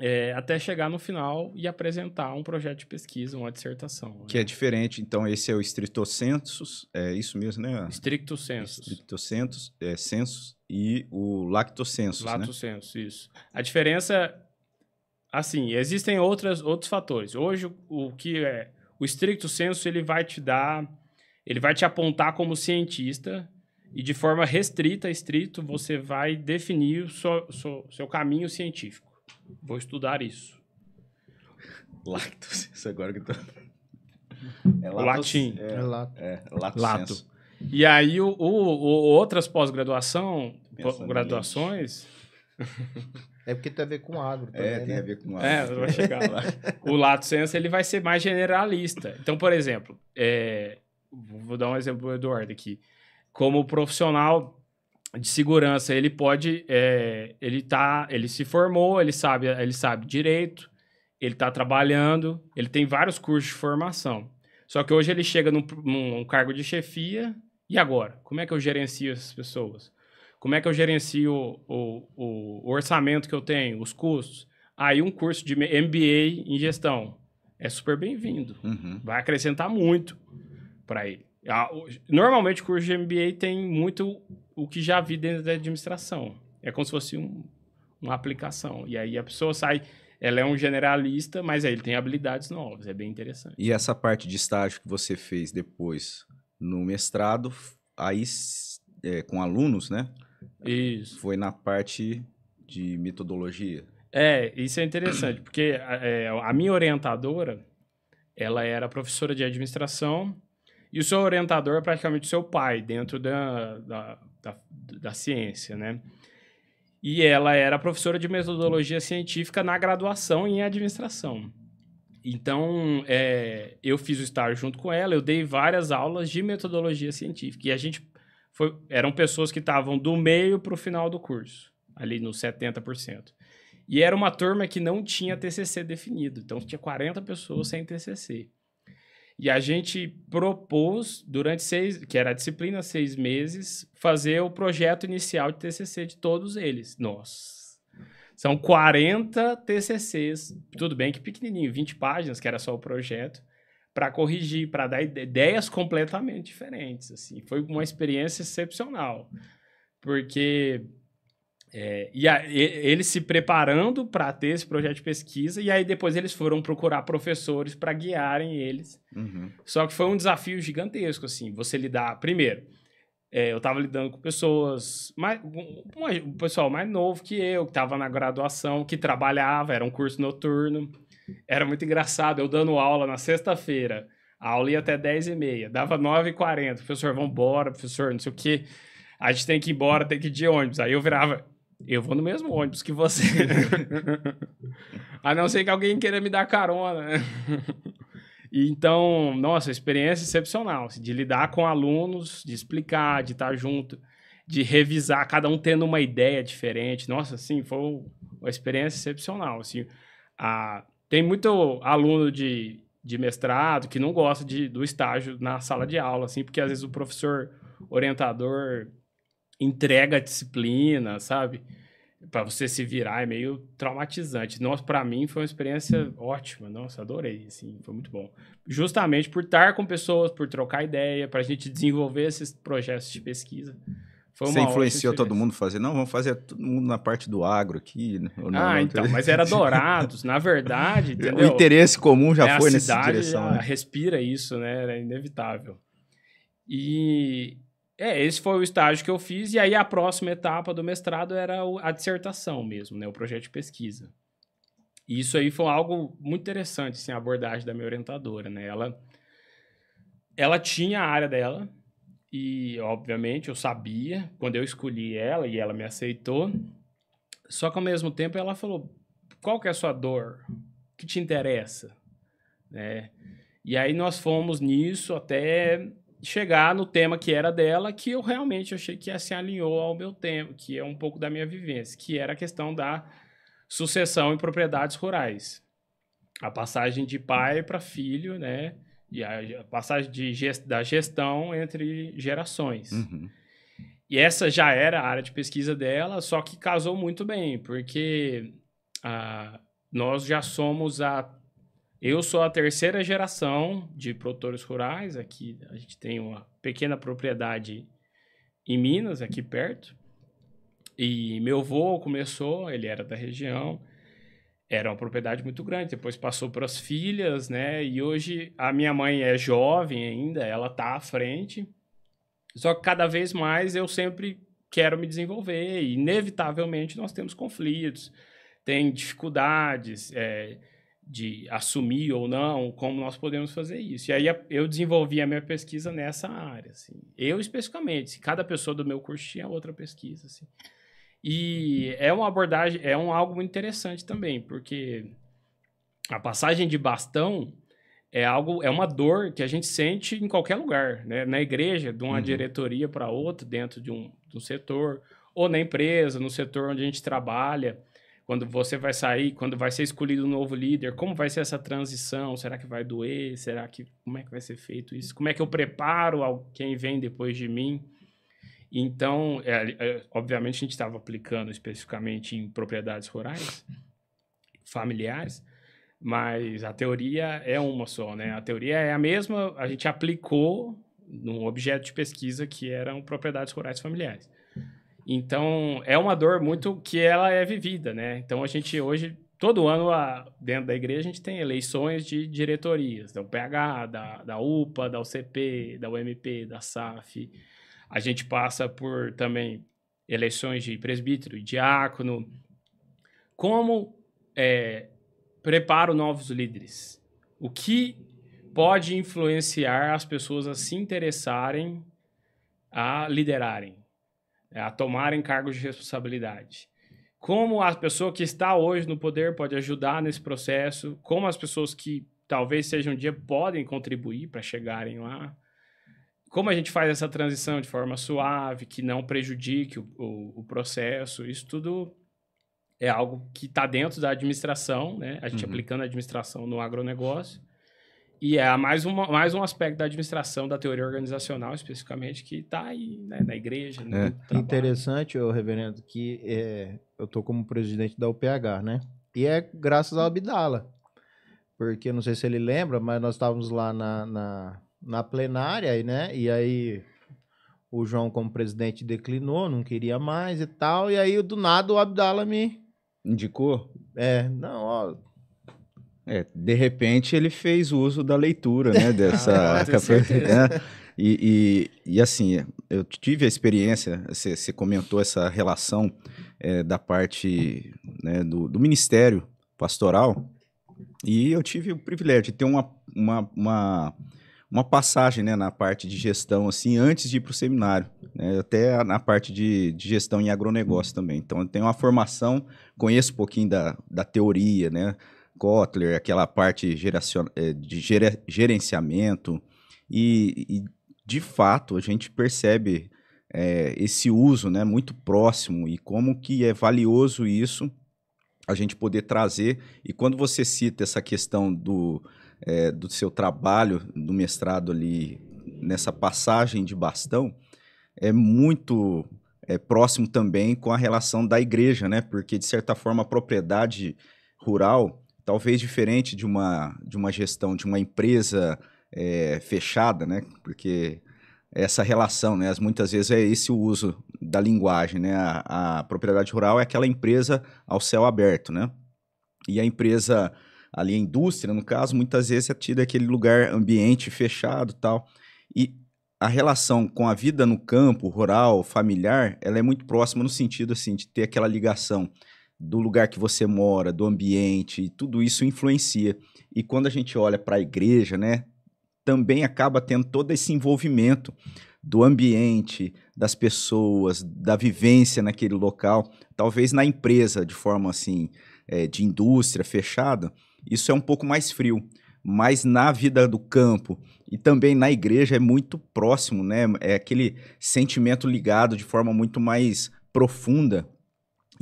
é, até chegar no final e apresentar um projeto de pesquisa, uma dissertação. Né? Que é diferente, então esse é o estricto census é isso mesmo, né? estricto census estricto census é, census e o lactosensus, Lato né? isso. A diferença, assim, existem outras, outros fatores. Hoje, o que é... O estricto senso, ele vai te dar... Ele vai te apontar como cientista e de forma restrita, estrito, você vai definir o seu, seu, seu caminho científico. Vou estudar isso. Lactosenso, agora que tô... É latos, latim. É, é, lato. É, lato. E aí, o, o, o outras pós-graduação, graduações... É porque tem a ver com agro é, também, É, tem né? a ver com é, agro. É, vai chegar lá. o Lato Senso, ele vai ser mais generalista. Então, por exemplo, é, vou dar um exemplo do Eduardo aqui. Como profissional de segurança, ele pode, é, ele tá, ele se formou, ele sabe, ele sabe direito, ele está trabalhando, ele tem vários cursos de formação. Só que hoje ele chega num, num cargo de chefia e agora? Como é que eu gerencio essas pessoas? Como é que eu gerencio o, o, o orçamento que eu tenho, os custos? Aí um curso de MBA em gestão é super bem-vindo. Uhum. Vai acrescentar muito para ele. Normalmente o curso de MBA tem muito o que já vi dentro da administração. É como se fosse um, uma aplicação. E aí a pessoa sai, ela é um generalista, mas aí ele tem habilidades novas. É bem interessante. E essa parte de estágio que você fez depois, no mestrado, aí é, com alunos, né? Isso. Foi na parte de metodologia. É, isso é interessante, porque é, a minha orientadora, ela era professora de administração e o seu orientador é praticamente o seu pai dentro da, da, da, da ciência, né? E ela era professora de metodologia científica na graduação em administração. Então, é, eu fiz o estágio junto com ela, eu dei várias aulas de metodologia científica. E a gente foi, eram pessoas que estavam do meio para o final do curso, ali nos 70%. E era uma turma que não tinha TCC definido, então tinha 40 pessoas sem TCC. E a gente propôs, durante seis, que era a disciplina, seis meses, fazer o projeto inicial de TCC de todos eles. Nossa! São 40 TCCs, tudo bem que pequenininho, 20 páginas, que era só o projeto, para corrigir, para dar ideias completamente diferentes. Assim. Foi uma experiência excepcional, porque é, e, a, e eles se preparando para ter esse projeto de pesquisa, e aí depois eles foram procurar professores para guiarem eles. Uhum. Só que foi um desafio gigantesco, assim, você lidar, primeiro, é, eu estava lidando com pessoas, mais, um, um, pessoal mais novo que eu, que estava na graduação, que trabalhava, era um curso noturno. Era muito engraçado, eu dando aula na sexta-feira, a aula ia até 10h30, dava 9h40, professor, vamos embora, professor, não sei o quê, a gente tem que ir embora, tem que ir de ônibus. Aí eu virava, eu vou no mesmo ônibus que você. a não ser que alguém queira me dar carona, né? E então, nossa, experiência excepcional assim, de lidar com alunos, de explicar, de estar junto, de revisar, cada um tendo uma ideia diferente. Nossa, assim, foi uma experiência excepcional. Assim, a, ah, tem muito aluno de, de mestrado que não gosta de, do estágio na sala de aula, assim, porque às vezes o professor orientador entrega a disciplina, sabe? para você se virar é meio traumatizante. Nossa, para mim foi uma experiência ótima, nossa, adorei, assim, foi muito bom. Justamente por estar com pessoas, por trocar ideia, para a gente desenvolver esses projetos de pesquisa. Foi você influenciou todo mundo fazer? Não, vamos fazer todo mundo na parte do agro aqui. Né? ah, não, então, mas era Dourados, na verdade. Entendeu? O interesse comum já é, foi nessa direção. A né? respira isso, né? Era inevitável. E é, esse foi o estágio que eu fiz, e aí a próxima etapa do mestrado era a dissertação mesmo, né? O projeto de pesquisa. E isso aí foi algo muito interessante, assim, a abordagem da minha orientadora, né? Ela, ela tinha a área dela, e obviamente eu sabia, quando eu escolhi ela e ela me aceitou, só que ao mesmo tempo ela falou, qual que é a sua dor? O que te interessa? Né? E aí nós fomos nisso até chegar no tema que era dela, que eu realmente achei que se alinhou ao meu tempo, que é um pouco da minha vivência, que era a questão da sucessão em propriedades rurais. A passagem de pai para filho, né? E a passagem de gest da gestão entre gerações. Uhum. E essa já era a área de pesquisa dela, só que casou muito bem, porque ah, nós já somos a eu sou a terceira geração de produtores rurais. Aqui a gente tem uma pequena propriedade em Minas, aqui perto. E meu avô começou, ele era da região, era uma propriedade muito grande. Depois passou para as filhas, né? E hoje a minha mãe é jovem ainda, ela está à frente. Só que cada vez mais eu sempre quero me desenvolver e inevitavelmente nós temos conflitos, tem dificuldades. É, de assumir ou não, como nós podemos fazer isso. E aí eu desenvolvi a minha pesquisa nessa área, assim. Eu especificamente, assim, cada pessoa do meu curso tinha outra pesquisa, assim. E é uma abordagem, é um algo muito interessante também, porque a passagem de bastão é algo, é uma dor que a gente sente em qualquer lugar, né? Na igreja, de uma uhum. diretoria para outra, dentro de um, de um setor, ou na empresa, no setor onde a gente trabalha quando você vai sair, quando vai ser escolhido um novo líder, como vai ser essa transição? Será que vai doer? Será que como é que vai ser feito isso? Como é que eu preparo quem vem depois de mim? Então, é, é, obviamente a gente estava aplicando especificamente em propriedades rurais, familiares, mas a teoria é uma só, né? A teoria é a mesma, a gente aplicou num objeto de pesquisa que eram propriedades rurais familiares. Então, é uma dor muito que ela é vivida, né? Então, a gente hoje, todo ano, a, dentro da igreja, a gente tem eleições de diretorias, da né? PH, da, da UPA, da UCP, da UMP, da SAF. A gente passa por também eleições de presbítero e diácono. Como é, preparo novos líderes? O que pode influenciar as pessoas a se interessarem a liderarem? É, a tomarem cargos de responsabilidade. Como a pessoa que está hoje no poder pode ajudar nesse processo, como as pessoas que talvez sejam um dia podem contribuir para chegarem lá, como a gente faz essa transição de forma suave, que não prejudique o, o, o processo, isso tudo é algo que está dentro da administração, né? A gente uhum. aplicando a administração no agronegócio e é mais, uma, mais um aspecto da administração, da teoria organizacional, especificamente, que está aí né, na igreja. É. Interessante, ô, reverendo, que é, eu estou como presidente da UPH, né? E é graças ao Abdala. Porque, não sei se ele lembra, mas nós estávamos lá na, na, na plenária, né? E aí o João, como presidente, declinou, não queria mais e tal. E aí, do nada, o Abdala me... Indicou? É, não, ó é, de repente ele fez uso da leitura, né, dessa... Ah, né? E, e, e, assim, eu tive a experiência, você, você comentou essa relação é, da parte né, do, do ministério pastoral, e eu tive o privilégio de ter uma, uma, uma, uma, passagem né, na parte de gestão, assim, antes de ir para o seminário, né, até na parte de, de gestão em agronegócio também. Então, eu tenho uma formação, conheço um pouquinho da, da teoria, né, Kotler, aquela parte geracion... Eh, de ger... gerenciamento, e, e, de fato a gente percebe é, esse uso né, muito próximo e como que é valioso isso a gente poder trazer. E quando você cita essa questão do, é, do seu trabalho do mestrado ali, nessa passagem de bastão, é muito é, próximo também com a relação da igreja, né? Porque, de certa forma, a propriedade rural talvez diferente de uma, de uma gestão de uma empresa é, fechada, né? Porque essa relação, né? Muitas vezes é esse o uso da linguagem, né? A, a, propriedade rural é aquela empresa ao céu aberto, né? E a empresa ali, a indústria, no caso, muitas vezes é tida aquele lugar ambiente fechado, tal. E a relação com a vida no campo, rural, familiar, ela é muito próxima no sentido assim de ter aquela ligação do lugar que você mora, do ambiente, tudo isso influencia. E quando a gente olha para a igreja, né, também acaba tendo todo esse envolvimento do ambiente, das pessoas, da vivência naquele local. Talvez na empresa, de forma assim, é, de indústria fechada, isso é um pouco mais frio. Mas na vida do campo e também na igreja é muito próximo, né? É aquele sentimento ligado de forma muito mais profunda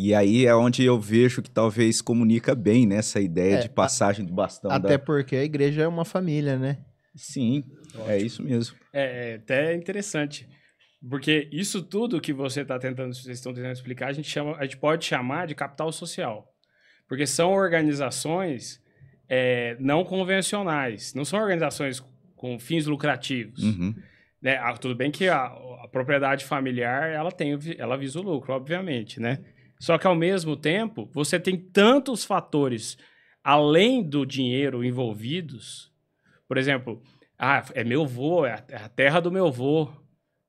e aí é onde eu vejo que talvez comunica bem nessa né, ideia é, de passagem do bastão. Até da... porque a igreja é uma família, né? Sim, é Ótimo. é isso mesmo. É, é, até interessante. Porque isso tudo que você está tentando, vocês estão tentando explicar, a gente, chama, a gente pode chamar de capital social. Porque são organizações é, não convencionais, não são organizações com fins lucrativos. Uhum. Né? Ah, tudo bem que a, a propriedade familiar ela tem ela visa o lucro, obviamente, né? Só que ao mesmo tempo, você tem tantos fatores além do dinheiro envolvidos. Por exemplo, ah, é meu avô, é a é terra do meu avô,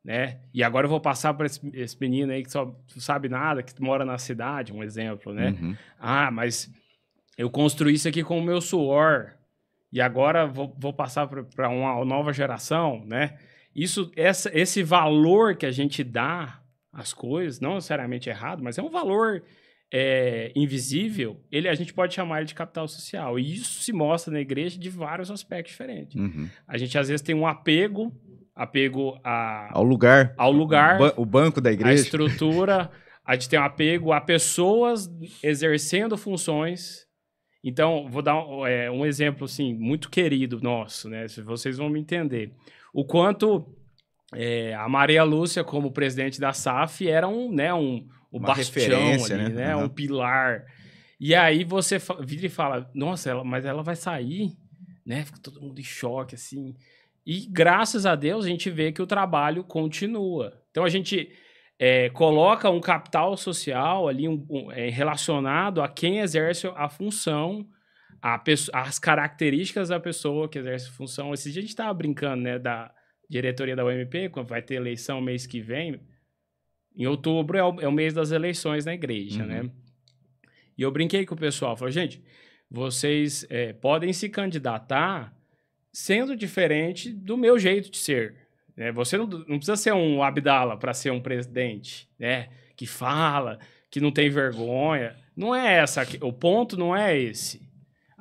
né? E agora eu vou passar para esse, esse, menino aí que só sabe nada, que mora na cidade, um exemplo, né? Uhum. Ah, mas eu construí isso aqui com o meu suor e agora vou, vou passar para uma nova geração, né? Isso, essa, esse valor que a gente dá as coisas, não necessariamente errado, mas é um valor é, invisível, ele a gente pode chamar ele de capital social. E isso se mostra na igreja de vários aspectos diferentes. Uhum. A gente às vezes tem um apego, apego a, ao lugar, ao lugar, o, ba o banco da igreja, a estrutura. a gente tem um apego a pessoas exercendo funções. Então vou dar é, um exemplo assim muito querido nosso, né? Vocês vão me entender. O quanto é, a Maria Lúcia, como presidente da SAF, era um, né, um, um bastião ali, né? né? Uhum. Um pilar. E aí você vira e fala, nossa, ela, mas ela vai sair, né? Fica todo mundo em choque, assim. E graças a Deus a gente vê que o trabalho continua. Então a gente é, coloca um capital social ali um, um, é, relacionado a quem exerce a função, a as características da pessoa que exerce a função. Esse dia a gente estava brincando, né? Da, diretoria da UMP, quando vai ter eleição mês que vem, em outubro é o, é o mês das eleições na igreja, né? uhum. né? E eu brinquei com o pessoal, falei, gente, vocês é, podem se candidatar sendo diferente do meu jeito de ser. Né? Você não, não precisa ser um Abdala para ser um presidente, né? Que fala, que não tem vergonha. Não é essa. O ponto não é esse.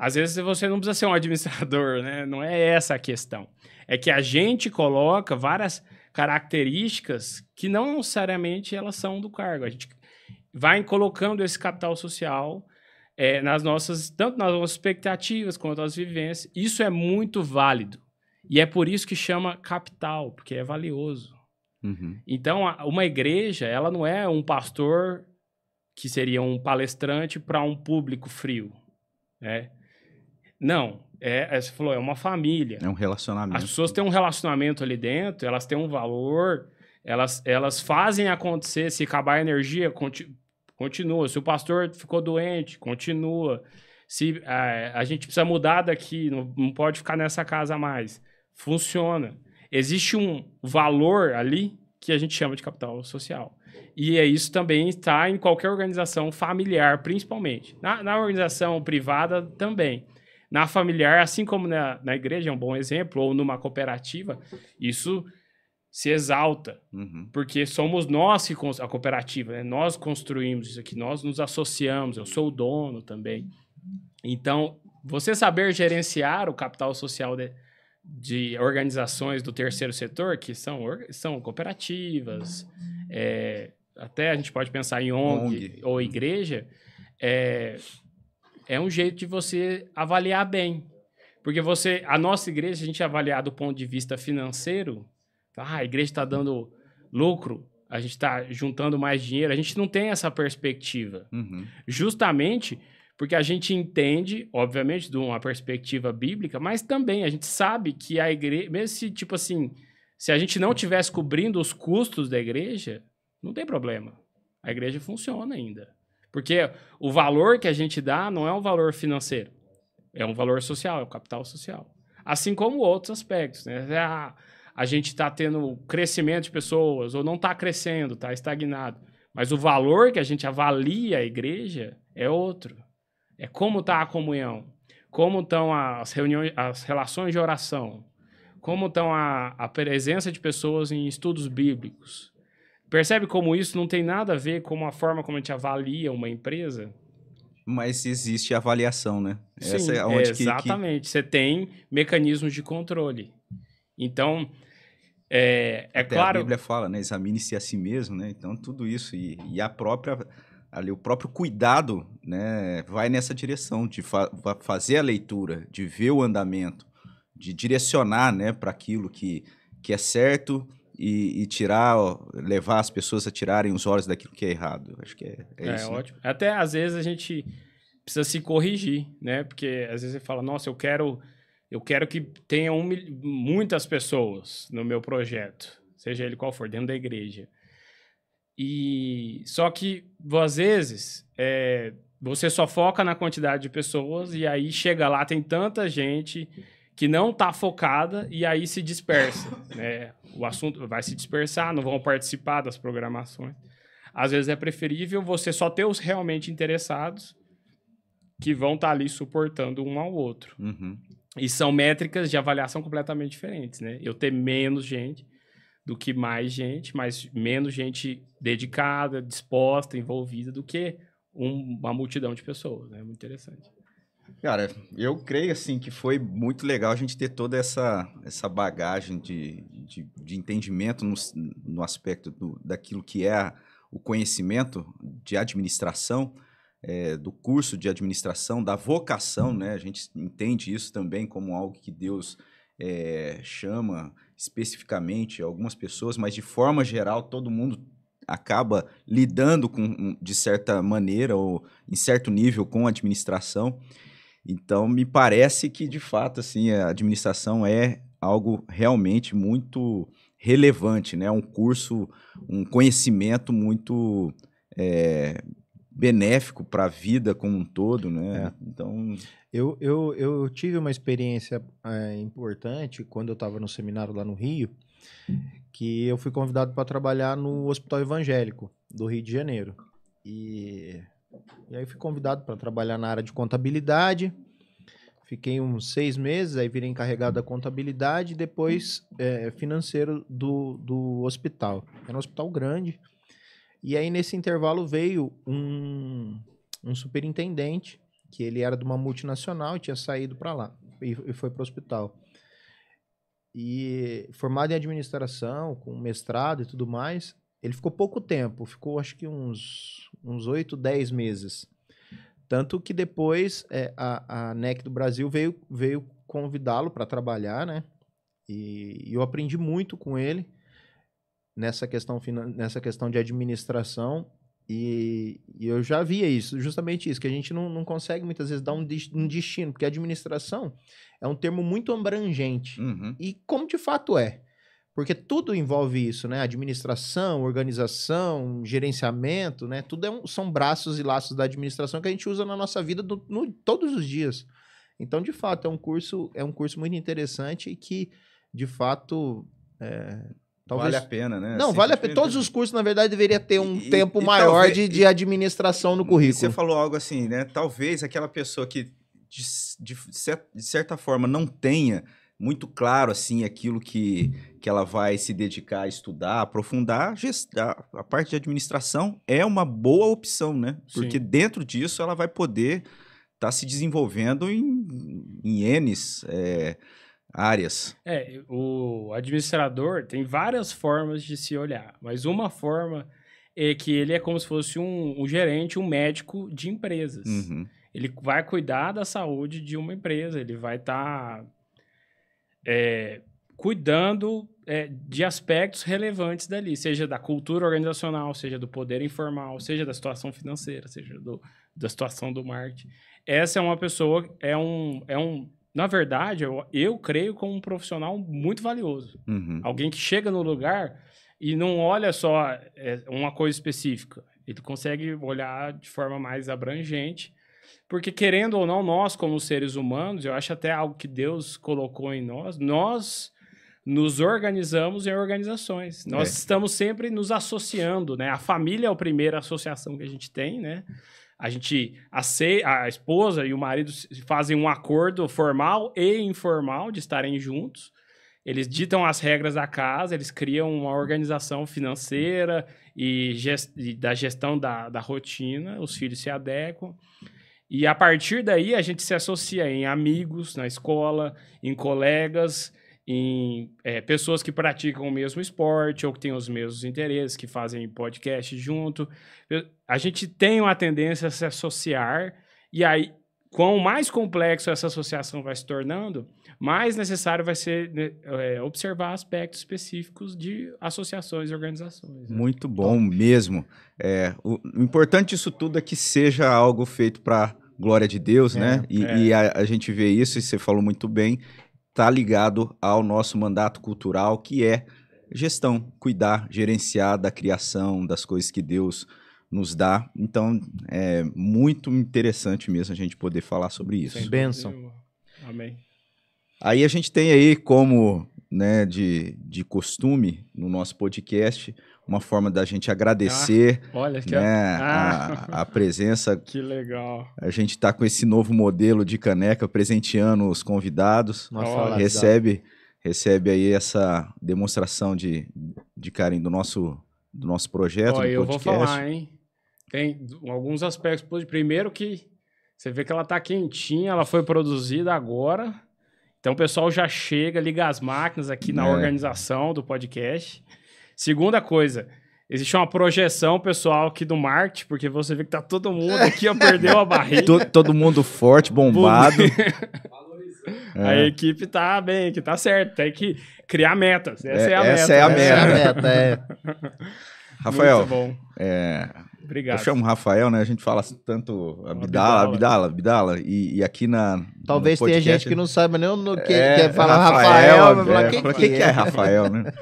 Às vezes você não precisa ser um administrador, né? Não é essa a questão. É que a gente coloca várias características que não necessariamente elas são do cargo. A gente vai colocando esse capital social é, nas nossas tanto nas nossas expectativas quanto nas vivências. Isso é muito válido e é por isso que chama capital, porque é valioso. Uhum. Então, uma igreja, ela não é um pastor que seria um palestrante para um público frio, né? Não. É, é, você falou, é uma família. É um relacionamento. As pessoas têm um relacionamento ali dentro, elas têm um valor, elas, elas fazem acontecer. Se acabar a energia, conti, continua. Se o pastor ficou doente, continua. Se a, é, a gente precisa mudar daqui, não, não pode ficar nessa casa mais. Funciona. Existe um valor ali que a gente chama de capital social. E é isso também está em qualquer organização familiar, principalmente. Na, na organização privada também na familiar, assim como na, na igreja é um bom exemplo, ou numa cooperativa, isso se exalta, uhum. porque somos nós que a cooperativa, né? nós construímos isso aqui, nós nos associamos, eu sou o dono também. Então, você saber gerenciar o capital social de, de organizações do terceiro setor, que são, são cooperativas, é, até a gente pode pensar em ONG, ONG. ou igreja, é, é um jeito de você avaliar bem. Porque você, a nossa igreja, a gente avaliar do ponto de vista financeiro, ah, a igreja está dando lucro, a gente está juntando mais dinheiro, a gente não tem essa perspectiva. Uhum. Justamente porque a gente entende, obviamente, de uma perspectiva bíblica, mas também a gente sabe que a igreja, mesmo se, tipo assim, se a gente não tivesse cobrindo os custos da igreja, não tem problema. A igreja funciona ainda. Porque o valor que a gente dá não é um valor financeiro, é um valor social, é um capital social. Assim como outros aspectos, né? É, a, ah, a gente está tendo crescimento de pessoas, ou não está crescendo, está estagnado. Mas o valor que a gente avalia a igreja é outro. É como está a comunhão, como estão as reuniões, as relações de oração, como estão a, a presença de pessoas em estudos bíblicos. Percebe como isso não tem nada a ver com a forma como a gente avalia uma empresa? Mas existe avaliação, né? Sim, Essa é onde exatamente. Que, que... Você tem mecanismos de controle. Então, é, é Até claro... A Bíblia fala, né? Examine-se a si mesmo, né? Então, tudo isso. E, e a própria ali o próprio cuidado né, vai nessa direção de fa fazer a leitura, de ver o andamento, de direcionar né, para aquilo que, que é certo e, e, tirar, levar as pessoas a tirarem os olhos daquilo que é errado. Acho que é, é, é isso. É ótimo. Né? Até às vezes a gente precisa se corrigir, né? Porque às vezes você fala, nossa, eu quero, eu quero que tenha um, muitas pessoas no meu projeto, seja ele qual for, dentro da igreja. E só que às vezes é, você só foca na quantidade de pessoas e aí chega lá tem tanta gente que não está focada e aí se dispersa. Né? O assunto vai se dispersar, não vão participar das programações. Às vezes é preferível você só ter os realmente interessados que vão estar tá ali suportando um ao outro. Uhum. E são métricas de avaliação completamente diferentes, né? Eu ter menos gente do que mais gente, mas menos gente dedicada, disposta, envolvida do que uma multidão de pessoas, né? Muito interessante. Cara, eu creio assim que foi muito legal a gente ter toda essa, essa bagagem de, de, de entendimento no, no aspecto do, daquilo que é o conhecimento de administração, é, do curso de administração, da vocação, né? A gente entende isso também como algo que Deus é, chama especificamente algumas pessoas, mas de forma geral todo mundo acaba lidando com de certa maneira ou em certo nível com a administração. Então, me parece que, de fato, assim, a administração é algo realmente muito relevante, né? Um curso, um conhecimento muito é, benéfico para a vida como um todo, né? É. Então... Eu, eu, eu tive uma experiência é, importante quando eu estava no seminário lá no Rio, que eu fui convidado para trabalhar no Hospital Evangélico do Rio de Janeiro. E e aí fui convidado para trabalhar na área de contabilidade. Fiquei uns seis meses, aí virei encarregado da contabilidade e depois é, financeiro do, do hospital. Era um hospital grande. E aí, nesse intervalo, veio um, um superintendente, que ele era de uma multinacional e tinha saído para lá e, e foi para o hospital. E formado em administração, com mestrado e tudo mais, ele ficou pouco tempo, ficou acho que uns, uns 8, 10 meses. Tanto que depois é, a, a NEC do Brasil veio, veio convidá-lo para trabalhar, né? E, e, eu aprendi muito com ele nessa questão, nessa questão de administração. E, e, eu já via isso, justamente isso, que a gente não, não consegue muitas vezes dar um, um destino, porque administração é um termo muito abrangente. Uhum. E como de fato é. Porque tudo envolve isso, né? Administração, organização, gerenciamento, né? Tudo é um, são braços e laços da administração que a gente usa na nossa vida do, no, todos os dias. Então, de fato, é um curso, é um curso muito interessante e que, de fato, é, talvez... vale a pena, né? Não, assim, vale a pena. Todos os cursos, na verdade, deveria ter um e, tempo e, maior de, de administração no currículo. Você falou algo assim, né? Talvez aquela pessoa que de, de, de certa forma não tenha muito claro assim aquilo que, que ela vai se dedicar a estudar, aprofundar, gestar, a parte de administração é uma boa opção, né? Porque Sim. dentro disso ela vai poder estar tá se desenvolvendo em, em N é, áreas. É, o administrador tem várias formas de se olhar, mas uma forma é que ele é como se fosse um, um gerente, um médico de empresas. Uhum. Ele vai cuidar da saúde de uma empresa, ele vai estar. Tá é, cuidando é, de aspectos relevantes dali, seja da cultura organizacional, seja do poder informal, seja da situação financeira, seja do, da situação do marketing. Essa é uma pessoa, é um, é um na verdade, eu, eu creio como um profissional muito valioso. Uhum. Alguém que chega no lugar e não olha só é, uma coisa específica. Ele consegue olhar de forma mais abrangente porque, querendo ou não, nós, como seres humanos, eu acho até algo que Deus colocou em nós, nós nos organizamos em organizações. Nós é. estamos sempre nos associando, né? A família é a primeira associação que a gente tem, né? A gente, a, se a esposa e o marido fazem um acordo formal e informal de estarem juntos. Eles ditam as regras da casa, eles criam uma organização financeira e, gest... e da gestão da, da rotina, os filhos se adequam. E a partir daí a gente se associa em amigos, na escola, em colegas, em é, pessoas que praticam o mesmo esporte ou que têm os mesmos interesses, que fazem podcast junto. A gente tem uma tendência a se associar e aí quão mais complexo essa associação vai se tornando, mais necessário vai ser né, é, observar aspectos específicos de associações e organizações. Né? Muito bom então, mesmo. É, o importante disso tudo é que seja algo feito para glória de Deus, né? é, né? E, é. e a, a, gente vê isso, e você falou muito bem, tá ligado ao nosso mandato cultural, que é gestão, cuidar, gerenciar da criação, das coisas que Deus nos dá. Então, é muito interessante mesmo a gente poder falar sobre isso. Sem bênção. Amém. Aí a gente tem aí, como né, de, de costume no nosso podcast, uma forma da gente agradecer ah, olha, né, ah. a, a, presença. que legal. A gente está com esse novo modelo de caneca presenteando os convidados. Nossa, recebe recebe aí essa demonstração de, de carinho do nosso, do nosso projeto, Ó, do podcast. Eu vou falar, hein? Tem alguns aspectos. Primeiro que você vê que ela está quentinha, ela foi produzida agora. Então o pessoal já chega, liga as máquinas aqui na é. organização do podcast. Segunda coisa, existe uma projeção pessoal aqui do marketing, porque você vê que tá todo mundo aqui, ó, perdeu a barriga. todo, todo mundo forte, bombado. É. A equipe tá bem, que tá certo. Tem que criar metas. Essa é, é, é a essa né? meta. Essa é a meta. É. A meta Rafael. Muito bom. É... Obrigado. Eu chamo Rafael, né? A gente fala tanto Abdala, Abdala, Abdala. E, e aqui na. Talvez tenha gente que não saiba nem o que é, quer falar Rafael. Rafael falar, é, quem é? que é? é Rafael, né?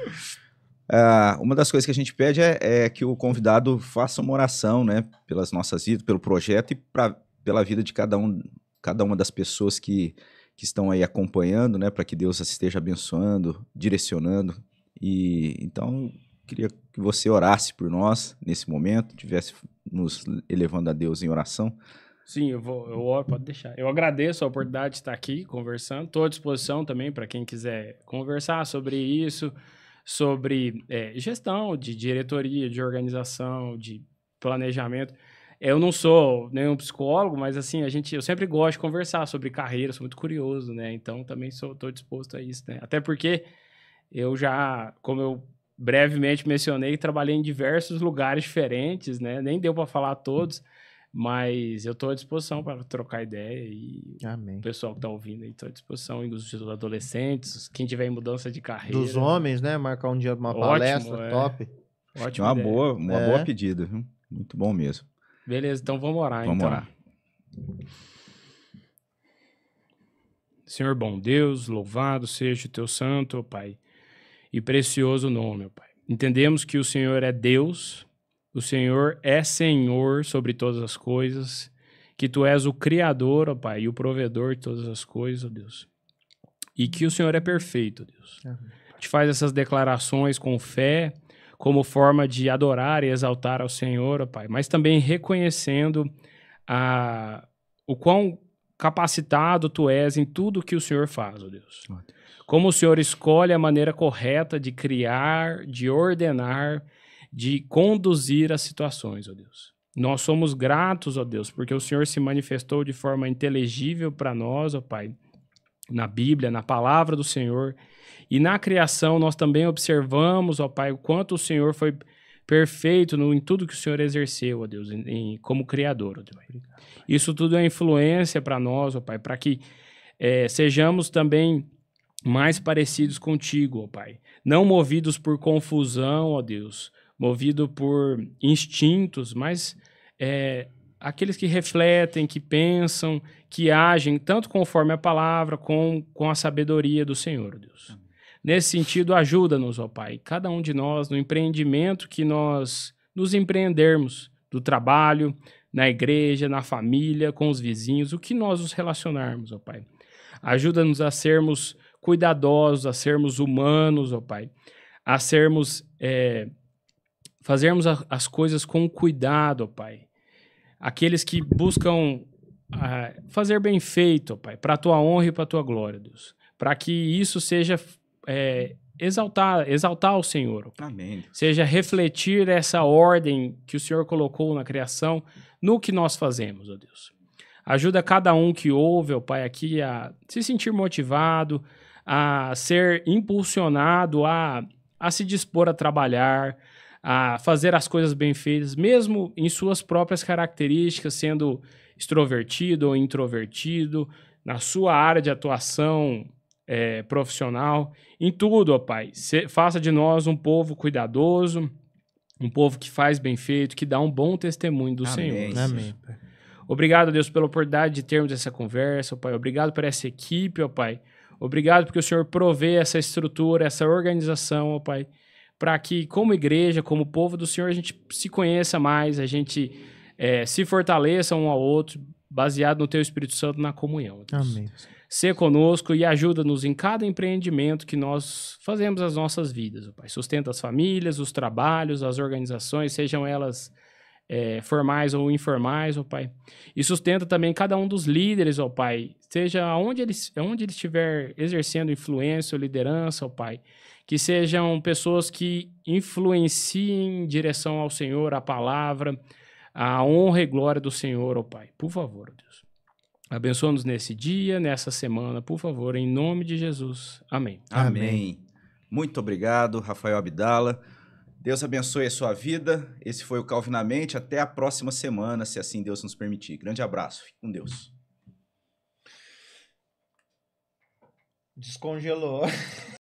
Ah, uma das coisas que a gente pede é, é, que o convidado faça uma oração, né? Pelas nossas vidas, pelo projeto e pra, pela vida de cada, um, cada uma das pessoas que, que estão aí acompanhando, né? Para que Deus esteja abençoando, direcionando. E então Queria que você orasse por nós nesse momento, tivesse nos elevando a Deus em oração. Sim, eu vou, eu oro, pode deixar. Eu agradeço a oportunidade de estar aqui conversando. Estou à disposição também para quem quiser conversar sobre isso, sobre é, gestão de diretoria, de organização, de planejamento. Eu não sou nenhum psicólogo, mas assim, a gente, eu sempre gosto de conversar sobre carreira, sou muito curioso, né? Então também estou disposto a isso, né? Até porque eu já, como eu brevemente mencionei, que trabalhei em diversos lugares diferentes, né? Nem deu para falar todos, mas eu estou à disposição para trocar ideia e Amém. o pessoal que está ouvindo aí está à disposição, os adolescentes, quem tiver em mudança de carreira. Dos homens, né? Marcar um dia uma Ótimo, palestra, é. top. Ótimo. Uma ideia. boa, uma é. boa pedida, viu? Muito bom mesmo. Beleza, então vamos orar vamos então. Orar. Senhor bom Deus, louvado seja o teu santo, Pai e precioso nome, ó Pai. Entendemos que o Senhor é Deus, o Senhor é Senhor sobre todas as coisas, que Tu és o Criador, ó Pai, e o provedor de todas as coisas, ó Deus. E que o Senhor é perfeito, Deus. A Te faz essas declarações com fé, como forma de adorar e exaltar ao Senhor, ó Pai, mas também reconhecendo a, o quão capacitado Tu és em tudo que o Senhor faz, ó Deus. Ótimo. Como o Senhor escolhe a maneira correta de criar, de ordenar, de conduzir as situações, ó Deus. Nós somos gratos, ó Deus, porque o Senhor se manifestou de forma inteligível para nós, ó Pai, na Bíblia, na palavra do Senhor. E na criação nós também observamos, ó Pai, o quanto o Senhor foi perfeito no, em tudo que o Senhor exerceu, ó Deus, em, em, como Criador, ó Deus. Obrigado, Isso tudo é influência para nós, ó Pai, para que é, sejamos também mais parecidos contigo, ó Pai, não movidos por confusão, ó Deus, movido por instintos, mas é, aqueles que refletem, que pensam, que agem, tanto conforme a palavra, com, com a sabedoria do Senhor, ó Deus. Nesse sentido, ajuda-nos, ó Pai, cada um de nós, no empreendimento que nós nos empreendermos, do trabalho, na igreja, na família, com os vizinhos, o que nós nos relacionarmos, ó Pai. Ajuda-nos a sermos cuidadosos, a sermos humanos, ó Pai, a sermos, é, fazermos a, as coisas com cuidado, ó Pai. Aqueles que buscam fazer bem feito, ó Pai, para a Tua honra e para a Tua glória, Deus. Para que isso seja é, exaltar, exaltar o Senhor. Amém. Seja refletir essa ordem que o Senhor colocou na criação no que nós fazemos, ó Deus. Ajuda cada um que ouve, ó Pai, aqui a se sentir motivado, a ser impulsionado a, a se dispor a trabalhar, a fazer as coisas bem feitas, mesmo em suas próprias características, sendo extrovertido ou introvertido, na sua área de atuação é, profissional, em tudo, ó Pai. Se, faça de nós um povo cuidadoso, um povo que faz bem feito, que dá um bom testemunho do Amém. Senhor. Amém. Obrigado, Deus, pela oportunidade de termos essa conversa, ó Pai. Obrigado por essa equipe, ó Pai. Obrigado porque o Senhor provê essa estrutura, essa organização, ó Pai, para que, como igreja, como povo do Senhor, a gente se conheça mais, a gente é, se fortaleça um ao outro, baseado no Teu Espírito Santo na comunhão. Deus. Amém. Ser conosco e ajuda-nos em cada empreendimento que nós fazemos as nossas vidas, ó Pai. Sustenta as famílias, os trabalhos, as organizações, sejam elas é, formais ou informais, ó Pai. E sustenta também cada um dos líderes, ó Pai, seja onde ele, onde ele estiver exercendo influência ou liderança, ó Pai. Que sejam pessoas que influenciem em direção ao Senhor, a palavra, a honra e glória do Senhor, ó Pai. Por favor, Deus. Abençoa-nos nesse dia, nessa semana, por favor, em nome de Jesus. Amém. Amém. Amém. Muito obrigado, Rafael Abdala. Deus abençoe a sua vida. Esse foi o Calvinamente. Até a próxima semana, se assim Deus nos permitir. Grande abraço. Fique com Deus. Descongelou.